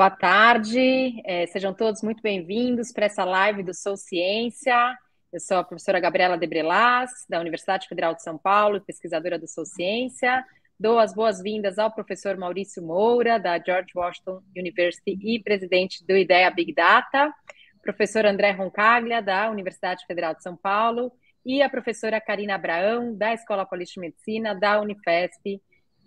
boa tarde. É, sejam todos muito bem-vindos para essa live do Sou Ciência. Eu sou a professora Gabriela Debrelas, da Universidade Federal de São Paulo, pesquisadora do Sou Ciência. Dou as boas-vindas ao professor Maurício Moura, da George Washington University e presidente do IDEA Big Data, professor André Roncaglia, da Universidade Federal de São Paulo, e a professora Karina Abraão, da Escola Política de Medicina, da Unifesp,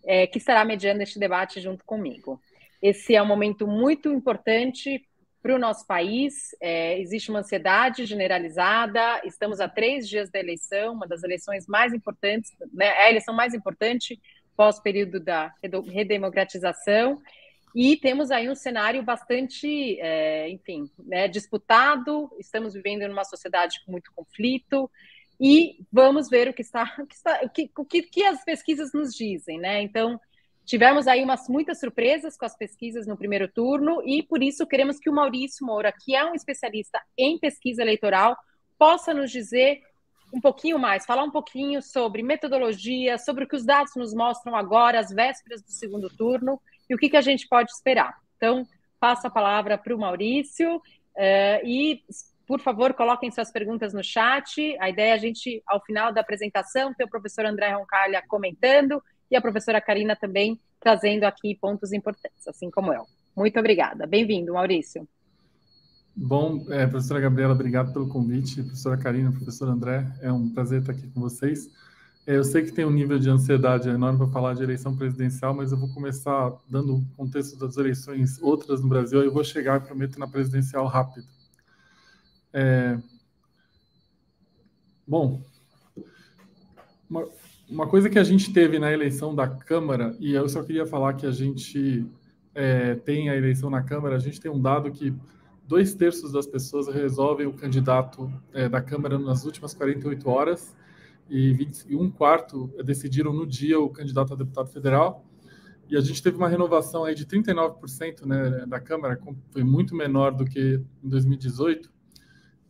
é, que estará mediando este debate junto comigo. Esse é um momento muito importante para o nosso país. É, existe uma ansiedade generalizada. Estamos a três dias da eleição, uma das eleições mais importantes, né? É a eleição mais importante pós período da redemocratização. E temos aí um cenário bastante, é, enfim, né, disputado. Estamos vivendo numa sociedade com muito conflito. E vamos ver o que está, o que, o que, o que as pesquisas nos dizem, né? Então, Tivemos aí umas muitas surpresas com as pesquisas no primeiro turno e por isso queremos que o Maurício Moura, que é um especialista em pesquisa eleitoral, possa nos dizer um pouquinho mais, falar um pouquinho sobre metodologia, sobre o que os dados nos mostram agora, as vésperas do segundo turno e o que, que a gente pode esperar. Então, passo a palavra para o Maurício uh, e, por favor, coloquem suas perguntas no chat. A ideia é a gente, ao final da apresentação, ter o professor André Roncalha comentando e a professora Karina também trazendo aqui pontos importantes, assim como eu. Muito obrigada. Bem-vindo, Maurício. Bom, é, professora Gabriela, obrigado pelo convite. Professora Karina, professor André, é um prazer estar aqui com vocês. É, eu sei que tem um nível de ansiedade enorme para falar de eleição presidencial, mas eu vou começar dando o contexto das eleições outras no Brasil e vou chegar, prometo, na presidencial rápido. É... Bom, uma coisa que a gente teve na eleição da Câmara, e eu só queria falar que a gente é, tem a eleição na Câmara, a gente tem um dado que dois terços das pessoas resolvem o candidato é, da Câmara nas últimas 48 horas e, 20, e um quarto decidiram no dia o candidato a deputado federal. E a gente teve uma renovação aí de 39% né, da Câmara, foi muito menor do que em 2018.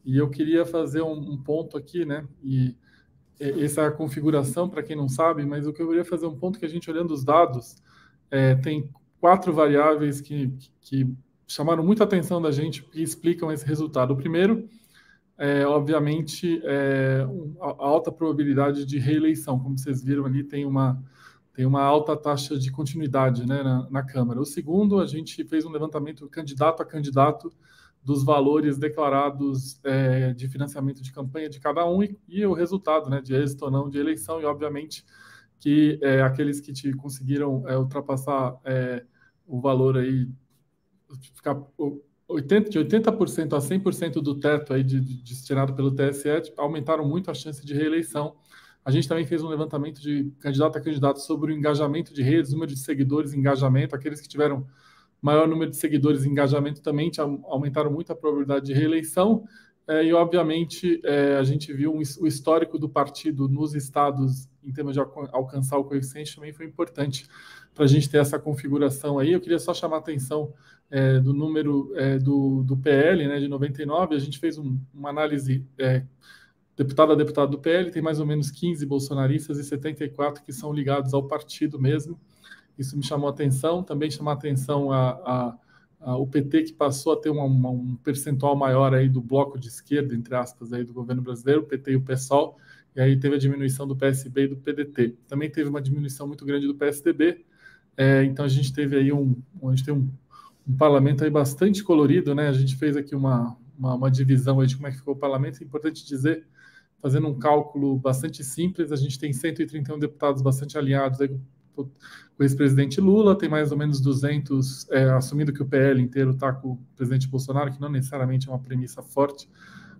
E eu queria fazer um, um ponto aqui, né? E é, essa é configuração, para quem não sabe, mas o que eu queria fazer é um ponto que a gente, olhando os dados, é, tem quatro variáveis que, que chamaram muita atenção da gente e explicam esse resultado. O primeiro é, obviamente, é, a alta probabilidade de reeleição. Como vocês viram ali, tem uma, tem uma alta taxa de continuidade né, na, na Câmara. O segundo, a gente fez um levantamento candidato a candidato dos valores declarados é, de financiamento de campanha de cada um e, e, o resultado né, de êxito ou não de eleição, e obviamente que é, aqueles que te conseguiram é, ultrapassar é, o valor aí, ficar 80, de 80% a 100% do teto aí de, de, destinado pelo TSE, tipo, aumentaram muito a chance de reeleição. A gente também fez um levantamento de candidato a candidato sobre o engajamento de redes, número de seguidores, engajamento, aqueles que tiveram maior número de seguidores e engajamento também aumentaram muito a probabilidade de reeleição. É, e, obviamente, é, a gente viu um, o histórico do partido nos estados, em termos de alcançar o coeficiente, também foi importante para a gente ter essa configuração aí. Eu queria só chamar a atenção é, do número do, do, PL, né, de 99. A gente fez um, uma análise deputado a deputado do PL, tem mais ou menos 15 bolsonaristas e 74 que são ligados ao partido mesmo. Isso me chamou a atenção. Também chamou a atenção a, a, a, o PT, que passou a ter uma, uma, um percentual maior aí do bloco de esquerda, entre aspas, aí do governo brasileiro, o PT e o PSOL. E aí teve a diminuição do PSB e do PDT. Também teve uma diminuição muito grande do PSDB. É, então a gente teve aí um, a gente tem um, um parlamento aí bastante colorido, né? A gente fez aqui uma, uma, uma, divisão aí de como é que ficou o parlamento. É importante dizer, fazendo um cálculo bastante simples, a gente tem 131 deputados bastante alinhados aí com o ex presidente Lula, tem mais ou menos 200, é, assumindo que o PL inteiro está com o presidente Bolsonaro, que não necessariamente é uma premissa forte,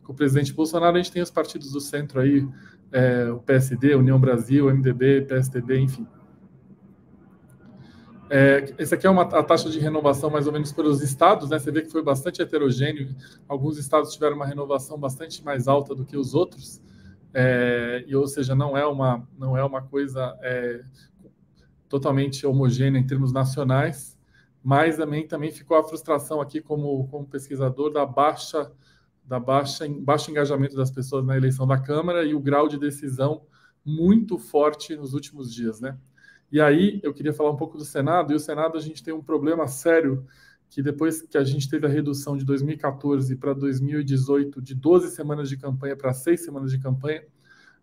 com o presidente Bolsonaro, a gente tem os partidos do centro aí, é, o PSD, União Brasil, MDB, PSDB, enfim. É, essa aqui é uma, a taxa de renovação mais ou menos pelos estados, né? Você vê que foi bastante heterogêneo. Alguns estados tiveram uma renovação bastante mais alta do que os outros, é, e ou seja, não é uma não é uma coisa é, totalmente homogênea em termos nacionais, mas também, também ficou a frustração aqui como, como pesquisador da baixa da baixa baixo engajamento das pessoas na eleição da Câmara e o grau de decisão muito forte nos últimos dias, né? E aí eu queria falar um pouco do Senado. E o Senado a gente tem um problema sério que depois que a gente teve a redução de 2014 para 2018 de 12 semanas de campanha para 6 semanas de campanha,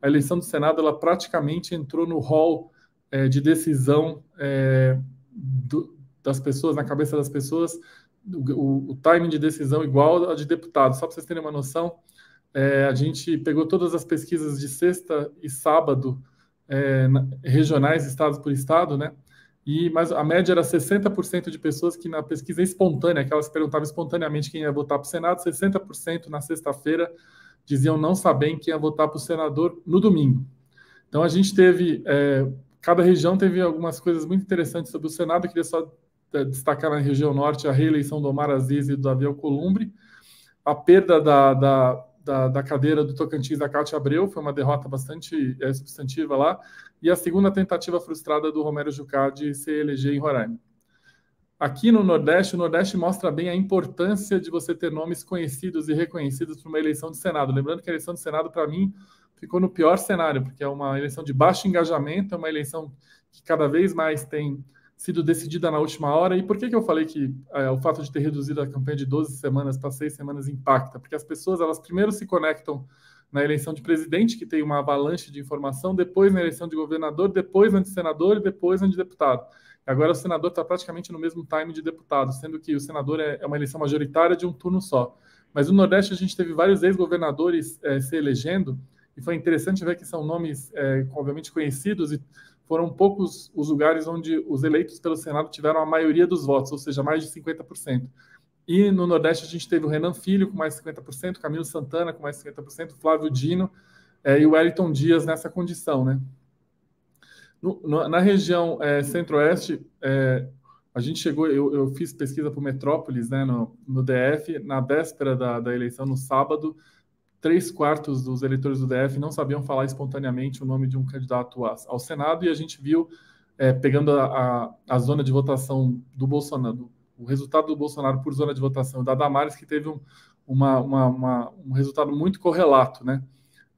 a eleição do Senado ela praticamente entrou no hall é, de decisão é, do, das pessoas, na cabeça das pessoas, o, o timing de decisão igual a de deputado. Só para vocês terem uma noção, é, a gente pegou todas as pesquisas de sexta e sábado, é, na, regionais, estado por estado, né? E, mas a média era 60% de pessoas que na pesquisa espontânea, que elas perguntavam espontaneamente quem ia votar para o Senado, 60% na sexta-feira diziam não saber quem ia votar para o senador no domingo. Então a gente teve é, Cada região teve algumas coisas muito interessantes sobre o Senado. Eu queria só é, destacar na região norte a reeleição do Omar Aziz e do Davi Alcolumbre, a perda da, da, da, da cadeira do Tocantins da Cátia Abreu, foi uma derrota bastante é, substantiva lá, e a segunda tentativa frustrada do Romero Jucá de se eleger em Roraima. Aqui no Nordeste, o Nordeste mostra bem a importância de você ter nomes conhecidos e reconhecidos para uma eleição de Senado. Lembrando que a eleição de Senado, para mim, ficou no pior cenário, porque é uma eleição de baixo engajamento, é uma eleição que cada vez mais tem sido decidida na última hora. E por que, que eu falei que é, o fato de ter reduzido a campanha de 12 semanas para 6 semanas impacta? Porque as pessoas, elas primeiro se conectam na eleição de presidente, que tem uma avalanche de informação, depois na eleição de governador, depois na de senador e depois na de deputado. Agora o senador está praticamente no mesmo time de deputado, sendo que o senador é, é uma eleição majoritária de um turno só. Mas no Nordeste a gente teve vários ex-governadores é, se elegendo, e foi interessante ver que são nomes, é, obviamente, conhecidos e foram poucos os lugares onde os eleitos pelo Senado tiveram a maioria dos votos, ou seja, mais de 50%. E no Nordeste a gente teve o Renan Filho com mais 50%, Camilo Santana com mais 50%, Flávio Dino é, e o Wellington Dias nessa condição, né? No, no, na região é, centro-oeste, é, a gente chegou, eu, eu fiz pesquisa para o Metrópolis, né, no, no, DF, na véspera da, da eleição, no sábado, três quartos dos eleitores do DF não sabiam falar espontaneamente o nome de um candidato ao Senado, e a gente viu, é, pegando a, a, a, zona de votação do Bolsonaro, o resultado do Bolsonaro por zona de votação da Damares, que teve um, uma, uma, uma, um resultado muito correlato, né?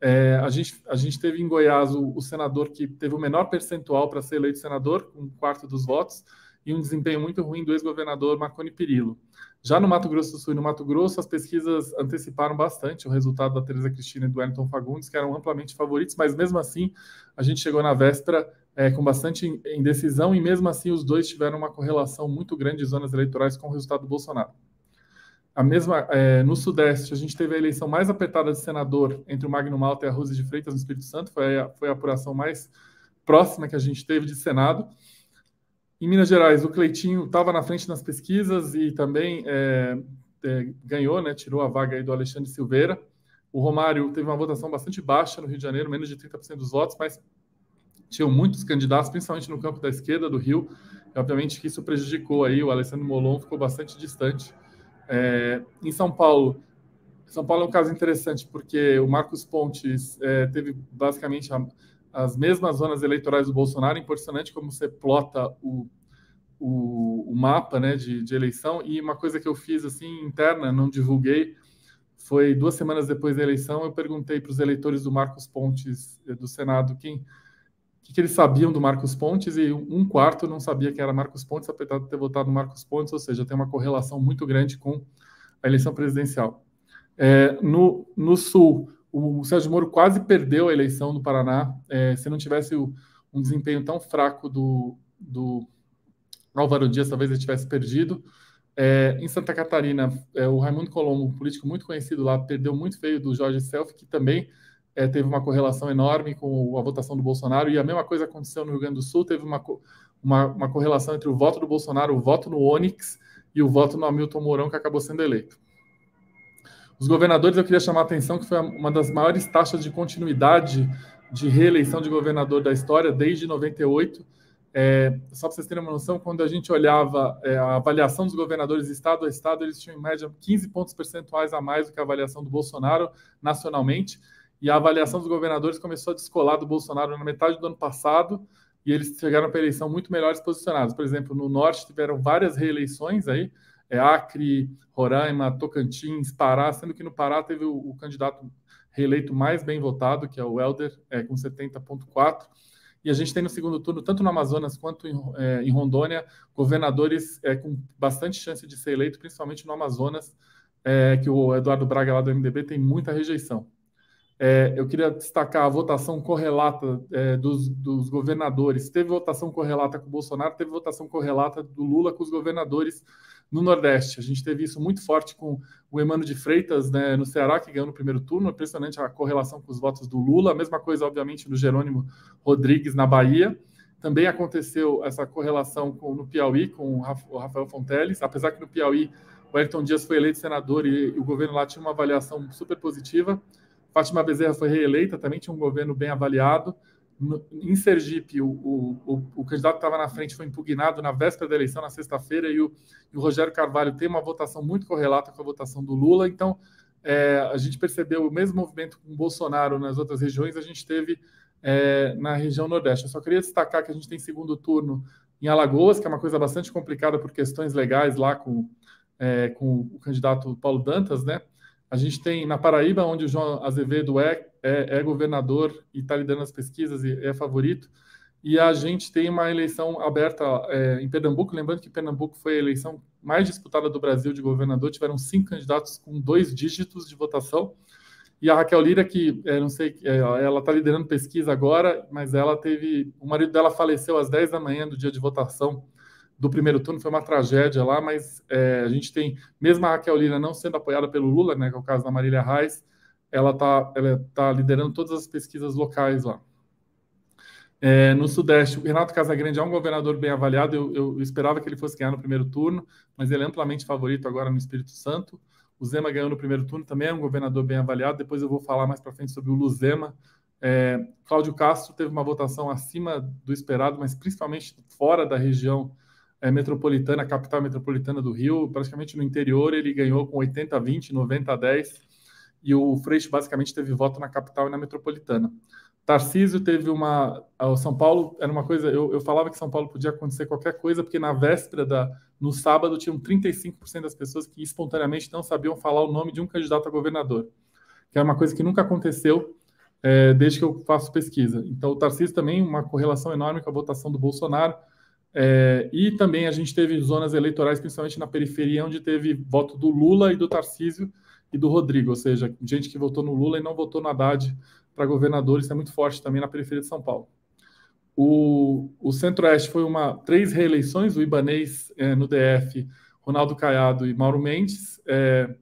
É, a, gente, a gente teve em Goiás o, o senador que teve o menor percentual para ser eleito senador, um quarto dos votos, e um desempenho muito ruim do ex-governador Marconi Perillo. Já no Mato Grosso do Sul e no Mato Grosso, as pesquisas anteciparam bastante o resultado da Teresa Cristina e do Wellington Fagundes, que eram amplamente favoritos, mas mesmo assim a gente chegou na véspera é, com bastante indecisão e mesmo assim os dois tiveram uma correlação muito grande de zonas eleitorais com o resultado do Bolsonaro. A mesma é, no Sudeste, a gente teve a eleição mais apertada de senador entre o Magno Malta e a Rose de Freitas no Espírito Santo, foi a, foi a apuração mais próxima que a gente teve de Senado. Em Minas Gerais, o Cleitinho estava na frente nas pesquisas e também é, é, ganhou, né, tirou a vaga do Alexandre Silveira. O Romário teve uma votação bastante baixa no Rio de Janeiro, menos de 30% dos votos, mas tinham muitos candidatos, principalmente no campo da esquerda do Rio. E, obviamente que isso prejudicou aí, o Alessandro Molon ficou bastante distante. É, em São Paulo, São Paulo é um caso interessante, porque o Marcos Pontes é, teve basicamente a as mesmas zonas eleitorais do Bolsonaro. É impressionante como você plota o, o, o mapa né, de, de, eleição. E uma coisa que eu fiz assim interna, não divulguei, foi duas semanas depois da eleição, eu perguntei para os eleitores do Marcos Pontes eh, do Senado quem que, que eles sabiam do Marcos Pontes e um quarto não sabia que era Marcos Pontes, apesar de ter votado no Marcos Pontes, ou seja, tem uma correlação muito grande com a eleição presidencial. É, no, no Sul, o Sérgio Moro quase perdeu a eleição no Paraná é, se não tivesse o, um desempenho tão fraco do, do Álvaro Dias, talvez ele tivesse perdido. É, em Santa Catarina, é, o Raimundo Colombo, um político muito conhecido lá, perdeu muito feio do Jorge Self, que também é, teve uma correlação enorme com a votação do Bolsonaro, e a mesma coisa aconteceu no Rio Grande do Sul, teve uma, uma, uma correlação entre o voto do Bolsonaro, o voto no Onix e o voto no Hamilton Mourão, que acabou sendo eleito. Os governadores, eu queria chamar a atenção que foi uma das maiores taxas de continuidade de reeleição de governador da história desde 98. É, só para vocês terem uma noção, quando a gente olhava é, a avaliação dos governadores estado a estado, eles tinham em média 15 pontos percentuais a mais do que a avaliação do Bolsonaro nacionalmente. E a avaliação dos governadores começou a descolar do Bolsonaro na metade do ano passado e eles chegaram para a eleição muito melhores posicionados. Por exemplo, no Norte tiveram várias reeleições aí, é Acre, Roraima, Tocantins, Pará, sendo que no Pará teve o, o candidato reeleito mais bem votado, que é o Helder, é, com 70,4%. E a gente tem no segundo turno, tanto no Amazonas quanto em, é, em Rondônia, governadores é, com bastante chance de ser eleito, principalmente no Amazonas, é, que o Eduardo Braga, lá do MDB, tem muita rejeição. É, eu queria destacar a votação correlata é, dos, dos, governadores. Teve votação correlata com o Bolsonaro, teve votação correlata do Lula com os governadores no Nordeste. A gente teve isso muito forte com o Emano de Freitas né, no Ceará, que ganhou no primeiro turno, impressionante a correlação com os votos do Lula, a mesma coisa, obviamente, no Jerônimo Rodrigues na Bahia. Também aconteceu essa correlação com, no Piauí com o Rafael Fonteles, apesar que no Piauí o Ayrton Dias foi eleito senador e, e o governo lá tinha uma avaliação super positiva. Fátima Bezerra foi reeleita, também tinha um governo bem avaliado em Sergipe, o, o, o candidato que estava na frente foi impugnado na véspera da eleição, na sexta-feira, e, e o, Rogério Carvalho tem uma votação muito correlata com a votação do Lula. Então, é, a gente percebeu o mesmo movimento com o Bolsonaro nas outras regiões, a gente teve é, na região Nordeste. Eu só queria destacar que a gente tem segundo turno em Alagoas, que é uma coisa bastante complicada por questões legais lá com, é, com o candidato Paulo Dantas, né? A gente tem na Paraíba, onde o João Azevedo é, é, é governador e está liderando as pesquisas e é favorito. E a gente tem uma eleição aberta é, em Pernambuco. Lembrando que Pernambuco foi a eleição mais disputada do Brasil de governador. Tiveram cinco candidatos com dois dígitos de votação. E a Raquel Lira, que é, não sei, é, ela está liderando pesquisa agora, mas ela teve. O marido dela faleceu às 10 da manhã do dia de votação do primeiro turno, foi uma tragédia lá, mas é, a gente tem, mesmo a Raquel Lira não sendo apoiada pelo Lula, né, que é o caso da Marília Reis, ela está ela tá liderando todas as pesquisas locais lá. É, no Sudeste, o Renato Casagrande é um governador bem avaliado, eu, eu, esperava que ele fosse ganhar no primeiro turno, mas ele é amplamente favorito agora no Espírito Santo. O Zema ganhou no primeiro turno, também é um governador bem avaliado, depois eu vou falar mais para frente sobre o Luzema. É, Cláudio Castro teve uma votação acima do esperado, mas principalmente fora da região é, metropolitana, capital metropolitana do Rio, praticamente no interior ele ganhou com 80 a 20, 90 a 10, e o Freixo basicamente teve voto na capital e na metropolitana. Tarcísio teve uma. Ah, o São Paulo era uma coisa. Eu, eu falava que São Paulo podia acontecer qualquer coisa, porque na véspera da. No sábado, tinham 35% das pessoas que espontaneamente não sabiam falar o nome de um candidato a governador, que é uma coisa que nunca aconteceu é, desde que eu faço pesquisa. Então, o Tarcísio também, uma correlação enorme com a votação do Bolsonaro é, e também a gente teve zonas eleitorais, principalmente na periferia, onde teve voto do Lula e do Tarcísio e do Rodrigo, ou seja, gente que votou no Lula e não votou no Haddad para governador, isso é muito forte também na periferia de São Paulo. O, o Centro-Oeste foi uma três reeleições, o Ibanês é, no DF, Ronaldo Caiado e Mauro Mendes, é,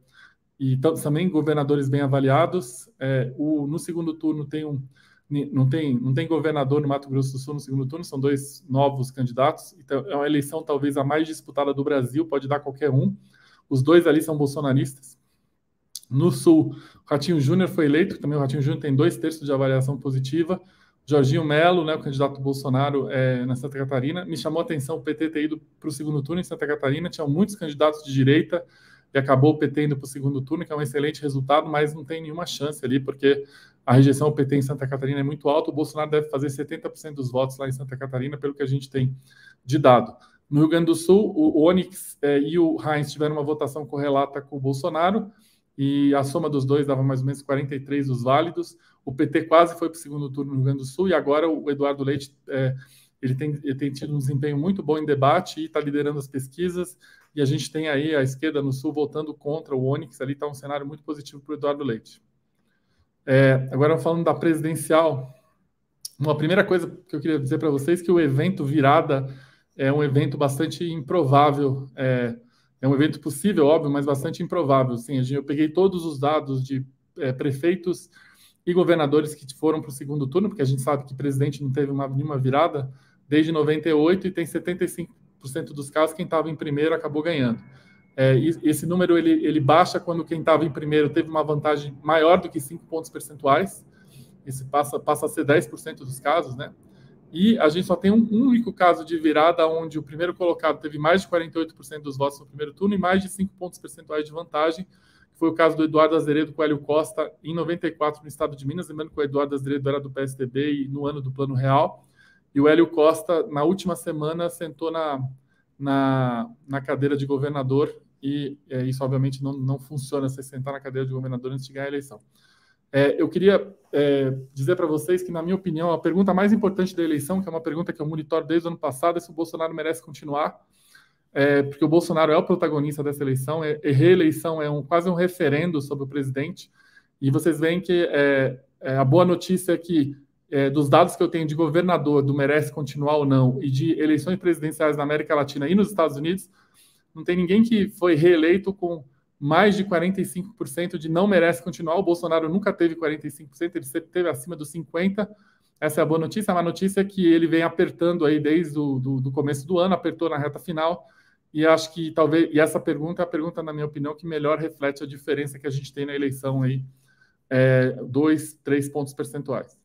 e também governadores bem avaliados. É, o, no segundo turno tem um não tem, não tem governador no Mato Grosso do Sul no segundo turno, são dois novos candidatos. Então, é uma eleição talvez a mais disputada do Brasil, pode dar qualquer um. Os dois ali são bolsonaristas. No Sul, o Ratinho Júnior foi eleito, também o Ratinho Júnior tem dois terços de avaliação positiva. Jorginho Melo, né, o candidato do Bolsonaro é, na Santa Catarina, me chamou a atenção o PT ter ido para o segundo turno em Santa Catarina. Tinham muitos candidatos de direita e acabou o PT indo para o segundo turno, que é um excelente resultado, mas não tem nenhuma chance ali, porque a rejeição ao PT em Santa Catarina é muito alta, o Bolsonaro deve fazer 70% dos votos lá em Santa Catarina, pelo que a gente tem de dado. No Rio Grande do Sul, o Onix eh, e o Heinz tiveram uma votação correlata com o Bolsonaro, e a soma dos dois dava mais ou menos 43 dos válidos. O PT quase foi para o segundo turno no Rio Grande do Sul, e agora o Eduardo Leite eh, ele, tem, ele tem tido um desempenho muito bom em debate e está liderando as pesquisas. E a gente tem aí a esquerda no Sul votando contra o Onix, ali está um cenário muito positivo para o Eduardo Leite. É, agora falando da presidencial, uma primeira coisa que eu queria dizer para vocês é que o evento virada é um evento bastante improvável. É, é um evento possível, óbvio, mas bastante improvável. Sim, eu peguei todos os dados de é, prefeitos e governadores que foram para o segundo turno, porque a gente sabe que presidente não teve uma, nenhuma virada desde 98 e tem 75% dos casos quem estava em primeiro acabou ganhando. É, esse número ele, ele baixa quando quem estava em primeiro teve uma vantagem maior do que 5 pontos percentuais. Esse passa, passa a ser 10% dos casos, né? E a gente só tem um único caso de virada onde o primeiro colocado teve mais de 48% dos votos no primeiro turno e mais de 5 pontos percentuais de vantagem, foi o caso do Eduardo Azeredo com o Hélio Costa em 94 no estado de Minas. Lembrando que o Eduardo Azeredo era do PSDB e no ano do Plano Real. E o Hélio Costa, na última semana, sentou na, na, na cadeira de governador e é, isso obviamente não, não funciona se sentar na cadeira de governador antes de ganhar a eleição. É, eu queria é, dizer para vocês que, na minha opinião, a pergunta mais importante da eleição, que é uma pergunta que eu monitoro desde o ano passado, é se o Bolsonaro merece continuar, é, porque o Bolsonaro é o protagonista dessa eleição, é, é reeleição é um, quase um referendo sobre o presidente, e vocês veem que é, é, a boa notícia é que é, dos dados que eu tenho de governador, do merece continuar ou não, e de eleições presidenciais na América Latina e nos Estados Unidos, não tem ninguém que foi reeleito com mais de 45% de não merece continuar. O Bolsonaro nunca teve 45%, ele sempre teve acima dos 50%. Essa é a boa notícia. A má notícia é que ele vem apertando aí desde o do, do começo do ano, apertou na reta final. E acho que talvez. E essa pergunta é a pergunta, na minha opinião, que melhor reflete a diferença que a gente tem na eleição aí. É, dois, três pontos percentuais.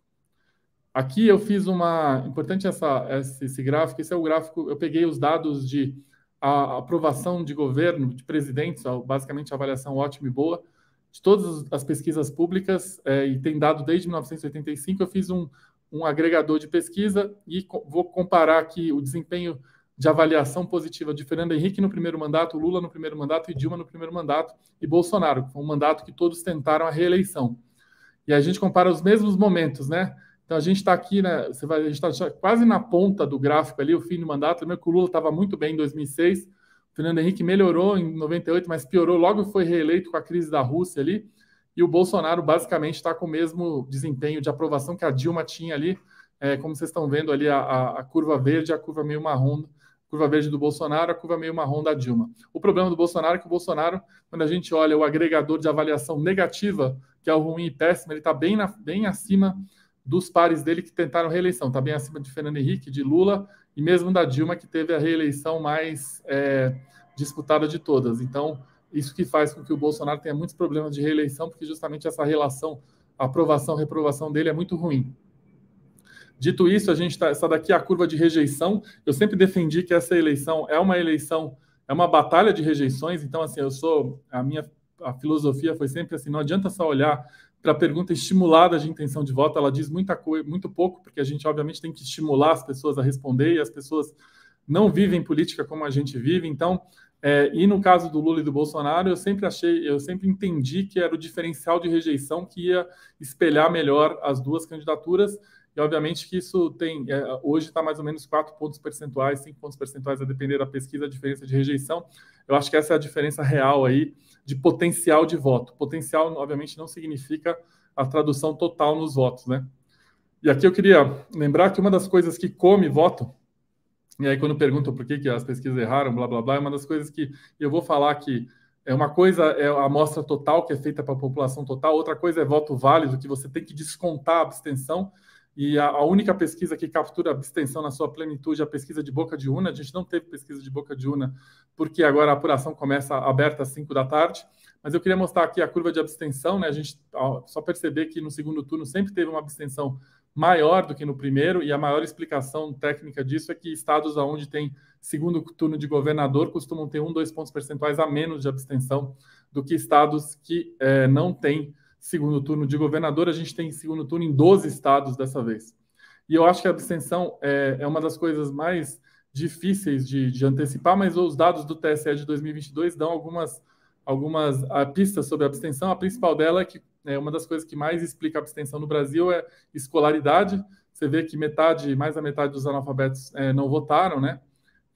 Aqui eu fiz uma importante essa, esse, gráfico. Esse é o gráfico. Eu peguei os dados de aprovação de governo, de presidentes, basicamente avaliação ótima e boa de todas as pesquisas públicas é, e tem dado desde 1985. Eu fiz um, um agregador de pesquisa e co vou comparar aqui o desempenho de avaliação positiva de Fernando Henrique no primeiro mandato, Lula no primeiro mandato e Dilma no primeiro mandato e Bolsonaro, um mandato que todos tentaram a reeleição. E a gente compara os mesmos momentos, né? Então a gente está aqui, né? Você vai, a gente está quase na ponta do gráfico ali, o fim do mandato. Lembra que o Lula estava muito bem em 2006, o Fernando Henrique melhorou em 98, mas piorou logo foi reeleito com a crise da Rússia ali. E o Bolsonaro basicamente está com o mesmo desempenho de aprovação que a Dilma tinha ali. É, como vocês estão vendo ali, a, a, curva verde, a curva meio marrom, curva verde do Bolsonaro, a curva meio marrom da Dilma. O problema do Bolsonaro é que o Bolsonaro, quando a gente olha o agregador de avaliação negativa, que é o ruim e péssimo, ele está bem, bem acima dos pares dele que tentaram reeleição. Está bem acima de Fernando Henrique, de Lula e mesmo da Dilma, que teve a reeleição mais é, disputada de todas. Então, isso que faz com que o Bolsonaro tenha muitos problemas de reeleição, porque justamente essa relação aprovação-reprovação dele é muito ruim. Dito isso, a gente está essa daqui é a curva de rejeição. Eu sempre defendi que essa eleição é uma eleição, é uma batalha de rejeições. Então, assim, eu sou a minha a filosofia foi sempre assim: não adianta só olhar para a pergunta estimulada de intenção de voto, ela diz muita coisa, muito pouco, porque a gente obviamente tem que estimular as pessoas a responder e as pessoas não vivem política como a gente vive. Então, é, e no caso do Lula e do Bolsonaro, eu sempre achei, eu sempre entendi que era o diferencial de rejeição que ia espelhar melhor as duas candidaturas. E, obviamente, que isso tem, é, hoje está mais ou menos 4 pontos percentuais, 5 pontos percentuais, a depender da pesquisa, a diferença de rejeição. Eu acho que essa é a diferença real aí de potencial de voto. Potencial, obviamente, não significa a tradução total nos votos, né? E aqui eu queria lembrar que uma das coisas que come voto, e aí quando perguntam por que, que as pesquisas erraram, blá, blá, blá, é uma das coisas que eu vou falar que é uma coisa é a amostra total que é feita para a população total, outra coisa é voto válido, que você tem que descontar a abstenção, e a, a, única pesquisa que captura abstenção na sua plenitude é a pesquisa de Boca de Una. A gente não teve pesquisa de Boca de Una, porque agora a apuração começa aberta às 5 da tarde. Mas eu queria mostrar aqui a curva de abstenção. Né? A gente só perceber que no segundo turno sempre teve uma abstenção maior do que no primeiro, e a maior explicação técnica disso é que estados onde tem segundo turno de governador costumam ter um, dois pontos percentuais a menos de abstenção do que estados que é, não têm segundo turno de governador, a gente tem segundo turno em 12 estados dessa vez. E eu acho que a abstenção é, é uma das coisas mais difíceis de, de, antecipar, mas os dados do TSE de 2022 dão algumas, algumas ah, pistas sobre a abstenção. A principal dela é que é, uma das coisas que mais explica a abstenção no Brasil é escolaridade. Você vê que metade, mais da metade dos analfabetos é, não votaram, né?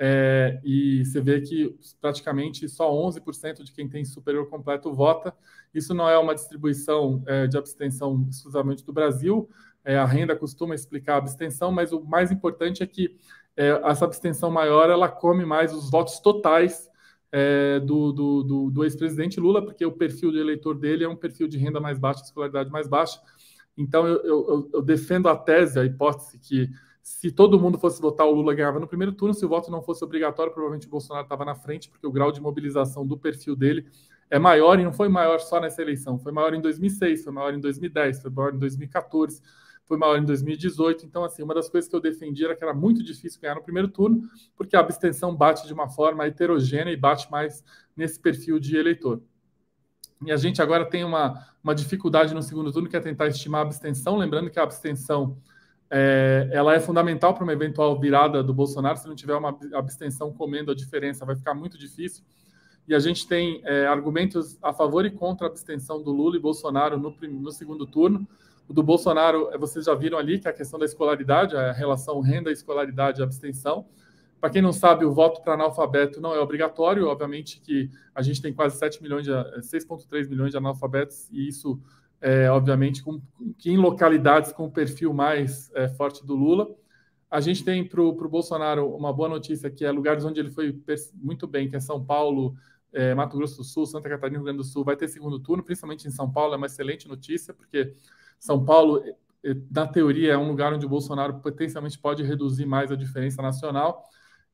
É, e você vê que praticamente só 11% de quem tem superior completo vota. Isso não é uma distribuição é, de abstenção exclusivamente do Brasil. É, a renda costuma explicar a abstenção, mas o mais importante é que é, essa abstenção maior ela come mais os votos totais é, do, do, do, do ex-presidente Lula, porque o perfil de eleitor dele é um perfil de renda mais baixa, escolaridade mais baixa. Então eu, eu, eu defendo a tese, a hipótese que se todo mundo fosse votar, o Lula ganhava no primeiro turno. Se o voto não fosse obrigatório, provavelmente o Bolsonaro estava na frente, porque o grau de mobilização do perfil dele é maior e não foi maior só nessa eleição. Foi maior em 2006, foi maior em 2010, foi maior em 2014, foi maior em 2018. Então, assim, uma das coisas que eu defendi era que era muito difícil ganhar no primeiro turno, porque a abstenção bate de uma forma heterogênea e bate mais nesse perfil de eleitor. E a gente agora tem uma, uma dificuldade no segundo turno, que é tentar estimar a abstenção. Lembrando que a abstenção é, ela é fundamental para uma eventual virada do Bolsonaro. Se não tiver uma abstenção comendo a diferença, vai ficar muito difícil. E a gente tem é, argumentos a favor e contra a abstenção do Lula e Bolsonaro no, no segundo turno. O do Bolsonaro, é, vocês já viram ali, que é a questão da escolaridade, a relação renda, escolaridade e abstenção. Para quem não sabe, o voto para analfabeto não é obrigatório. Obviamente que a gente tem quase 7 milhões, 6,3 é, milhões de analfabetos, e isso é, obviamente, com, em localidades com o perfil mais é, forte do Lula. A gente tem para o Bolsonaro uma boa notícia, que é lugares onde ele foi muito bem, que é São Paulo, é, Mato Grosso do Sul, Santa Catarina, Rio Grande do Sul, vai ter segundo turno, principalmente em São Paulo, é uma excelente notícia, porque São Paulo, é, é, na teoria, é um lugar onde o Bolsonaro potencialmente pode reduzir mais a diferença nacional.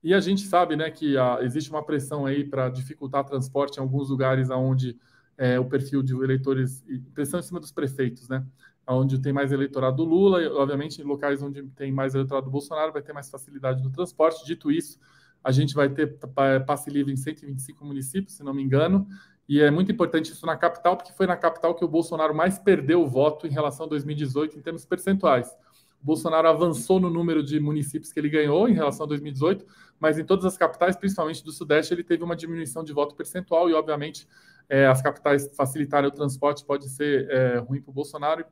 E a gente sabe né, que a, ah, existe uma pressão aí para dificultar transporte em alguns lugares onde é, o perfil de eleitores, pressão em cima dos prefeitos, né? Onde tem mais eleitorado do Lula, e, obviamente, em locais onde tem mais eleitorado do Bolsonaro, vai ter mais facilidade do transporte. Dito isso, a gente vai ter passe livre em 125 municípios, se não me engano, e é muito importante isso na capital, porque foi na capital que o Bolsonaro mais perdeu o voto em relação a 2018 em termos percentuais. O Bolsonaro avançou no número de municípios que ele ganhou em relação a 2018, mas em todas as capitais, principalmente do Sudeste, ele teve uma diminuição de voto percentual e, obviamente, é, as capitais facilitarem o transporte pode ser é, ruim para o Bolsonaro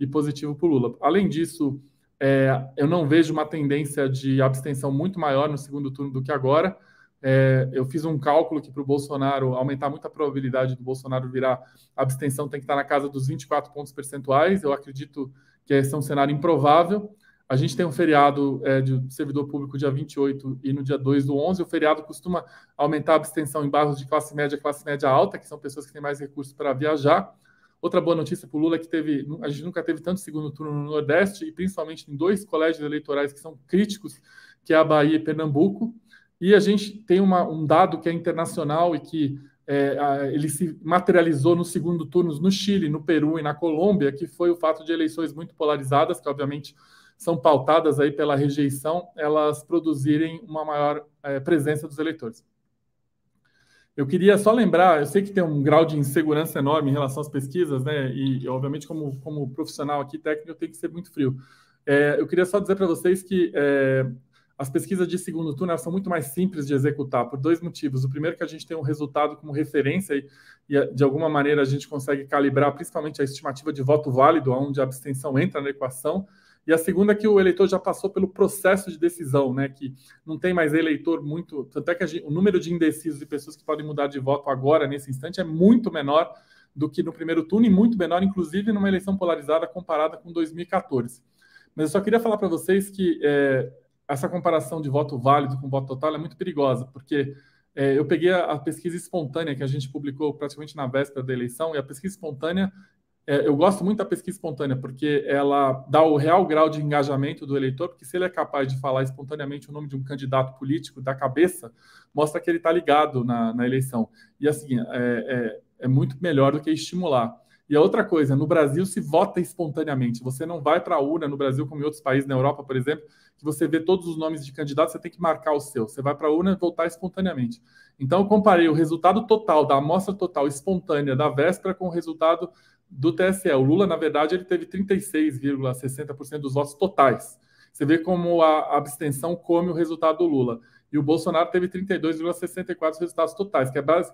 e, positivo para o Lula. Além disso, é, eu não vejo uma tendência de abstenção muito maior no segundo turno do que agora. É, eu fiz um cálculo que para o Bolsonaro aumentar muito a probabilidade do Bolsonaro virar abstenção tem que estar na casa dos 24 pontos percentuais. Eu acredito que esse é um cenário improvável. A gente tem um feriado é, de servidor público dia 28 e no dia 2 do 11. O feriado costuma aumentar a abstenção em bairros de classe média, classe média alta, que são pessoas que têm mais recursos para viajar. Outra boa notícia para o Lula é que teve, a gente nunca teve tanto segundo turno no Nordeste, e principalmente em dois colégios eleitorais que são críticos, que é a Bahia e Pernambuco. E a gente tem uma, um dado que é internacional e que é, ele se materializou no segundo turno no Chile, no Peru e na Colômbia, que foi o fato de eleições muito polarizadas, que obviamente são pautadas aí pela rejeição, elas produzirem uma maior é, presença dos eleitores. Eu queria só lembrar, eu sei que tem um grau de insegurança enorme em relação às pesquisas, né? E obviamente como como profissional aqui técnico eu tenho que ser muito frio. É, eu queria só dizer para vocês que é, as pesquisas de segundo turno são muito mais simples de executar por dois motivos. O primeiro é que a gente tem um resultado como referência e, e de alguma maneira a gente consegue calibrar, principalmente a estimativa de voto válido, onde a abstenção entra na equação. E a segunda é que o eleitor já passou pelo processo de decisão, né? Que não tem mais eleitor muito. Tanto é que gente, o número de indecisos e pessoas que podem mudar de voto agora, nesse instante, é muito menor do que no primeiro turno e muito menor, inclusive, numa eleição polarizada comparada com 2014. Mas eu só queria falar para vocês que é, essa comparação de voto válido com voto total é muito perigosa, porque é, eu peguei a, a, pesquisa espontânea que a gente publicou praticamente na véspera da eleição, e a pesquisa espontânea é, eu gosto muito da pesquisa espontânea, porque ela dá o real grau de engajamento do eleitor, porque se ele é capaz de falar espontaneamente o nome de um candidato político da cabeça, mostra que ele está ligado na, na, eleição. E assim, é, é, é muito melhor do que estimular. E a outra coisa, no Brasil se vota espontaneamente. Você não vai para a urna no Brasil, como em outros países, na Europa, por exemplo, que você vê todos os nomes de candidatos, você tem que marcar o seu. Você vai para a urna e votar espontaneamente. Então, eu comparei o resultado total da amostra total espontânea da véspera com o resultado do TSE. O Lula, na verdade, ele teve 36,60% dos votos totais. Você vê como a abstenção come o resultado do Lula. E o Bolsonaro teve 32,64 resultados totais, que é base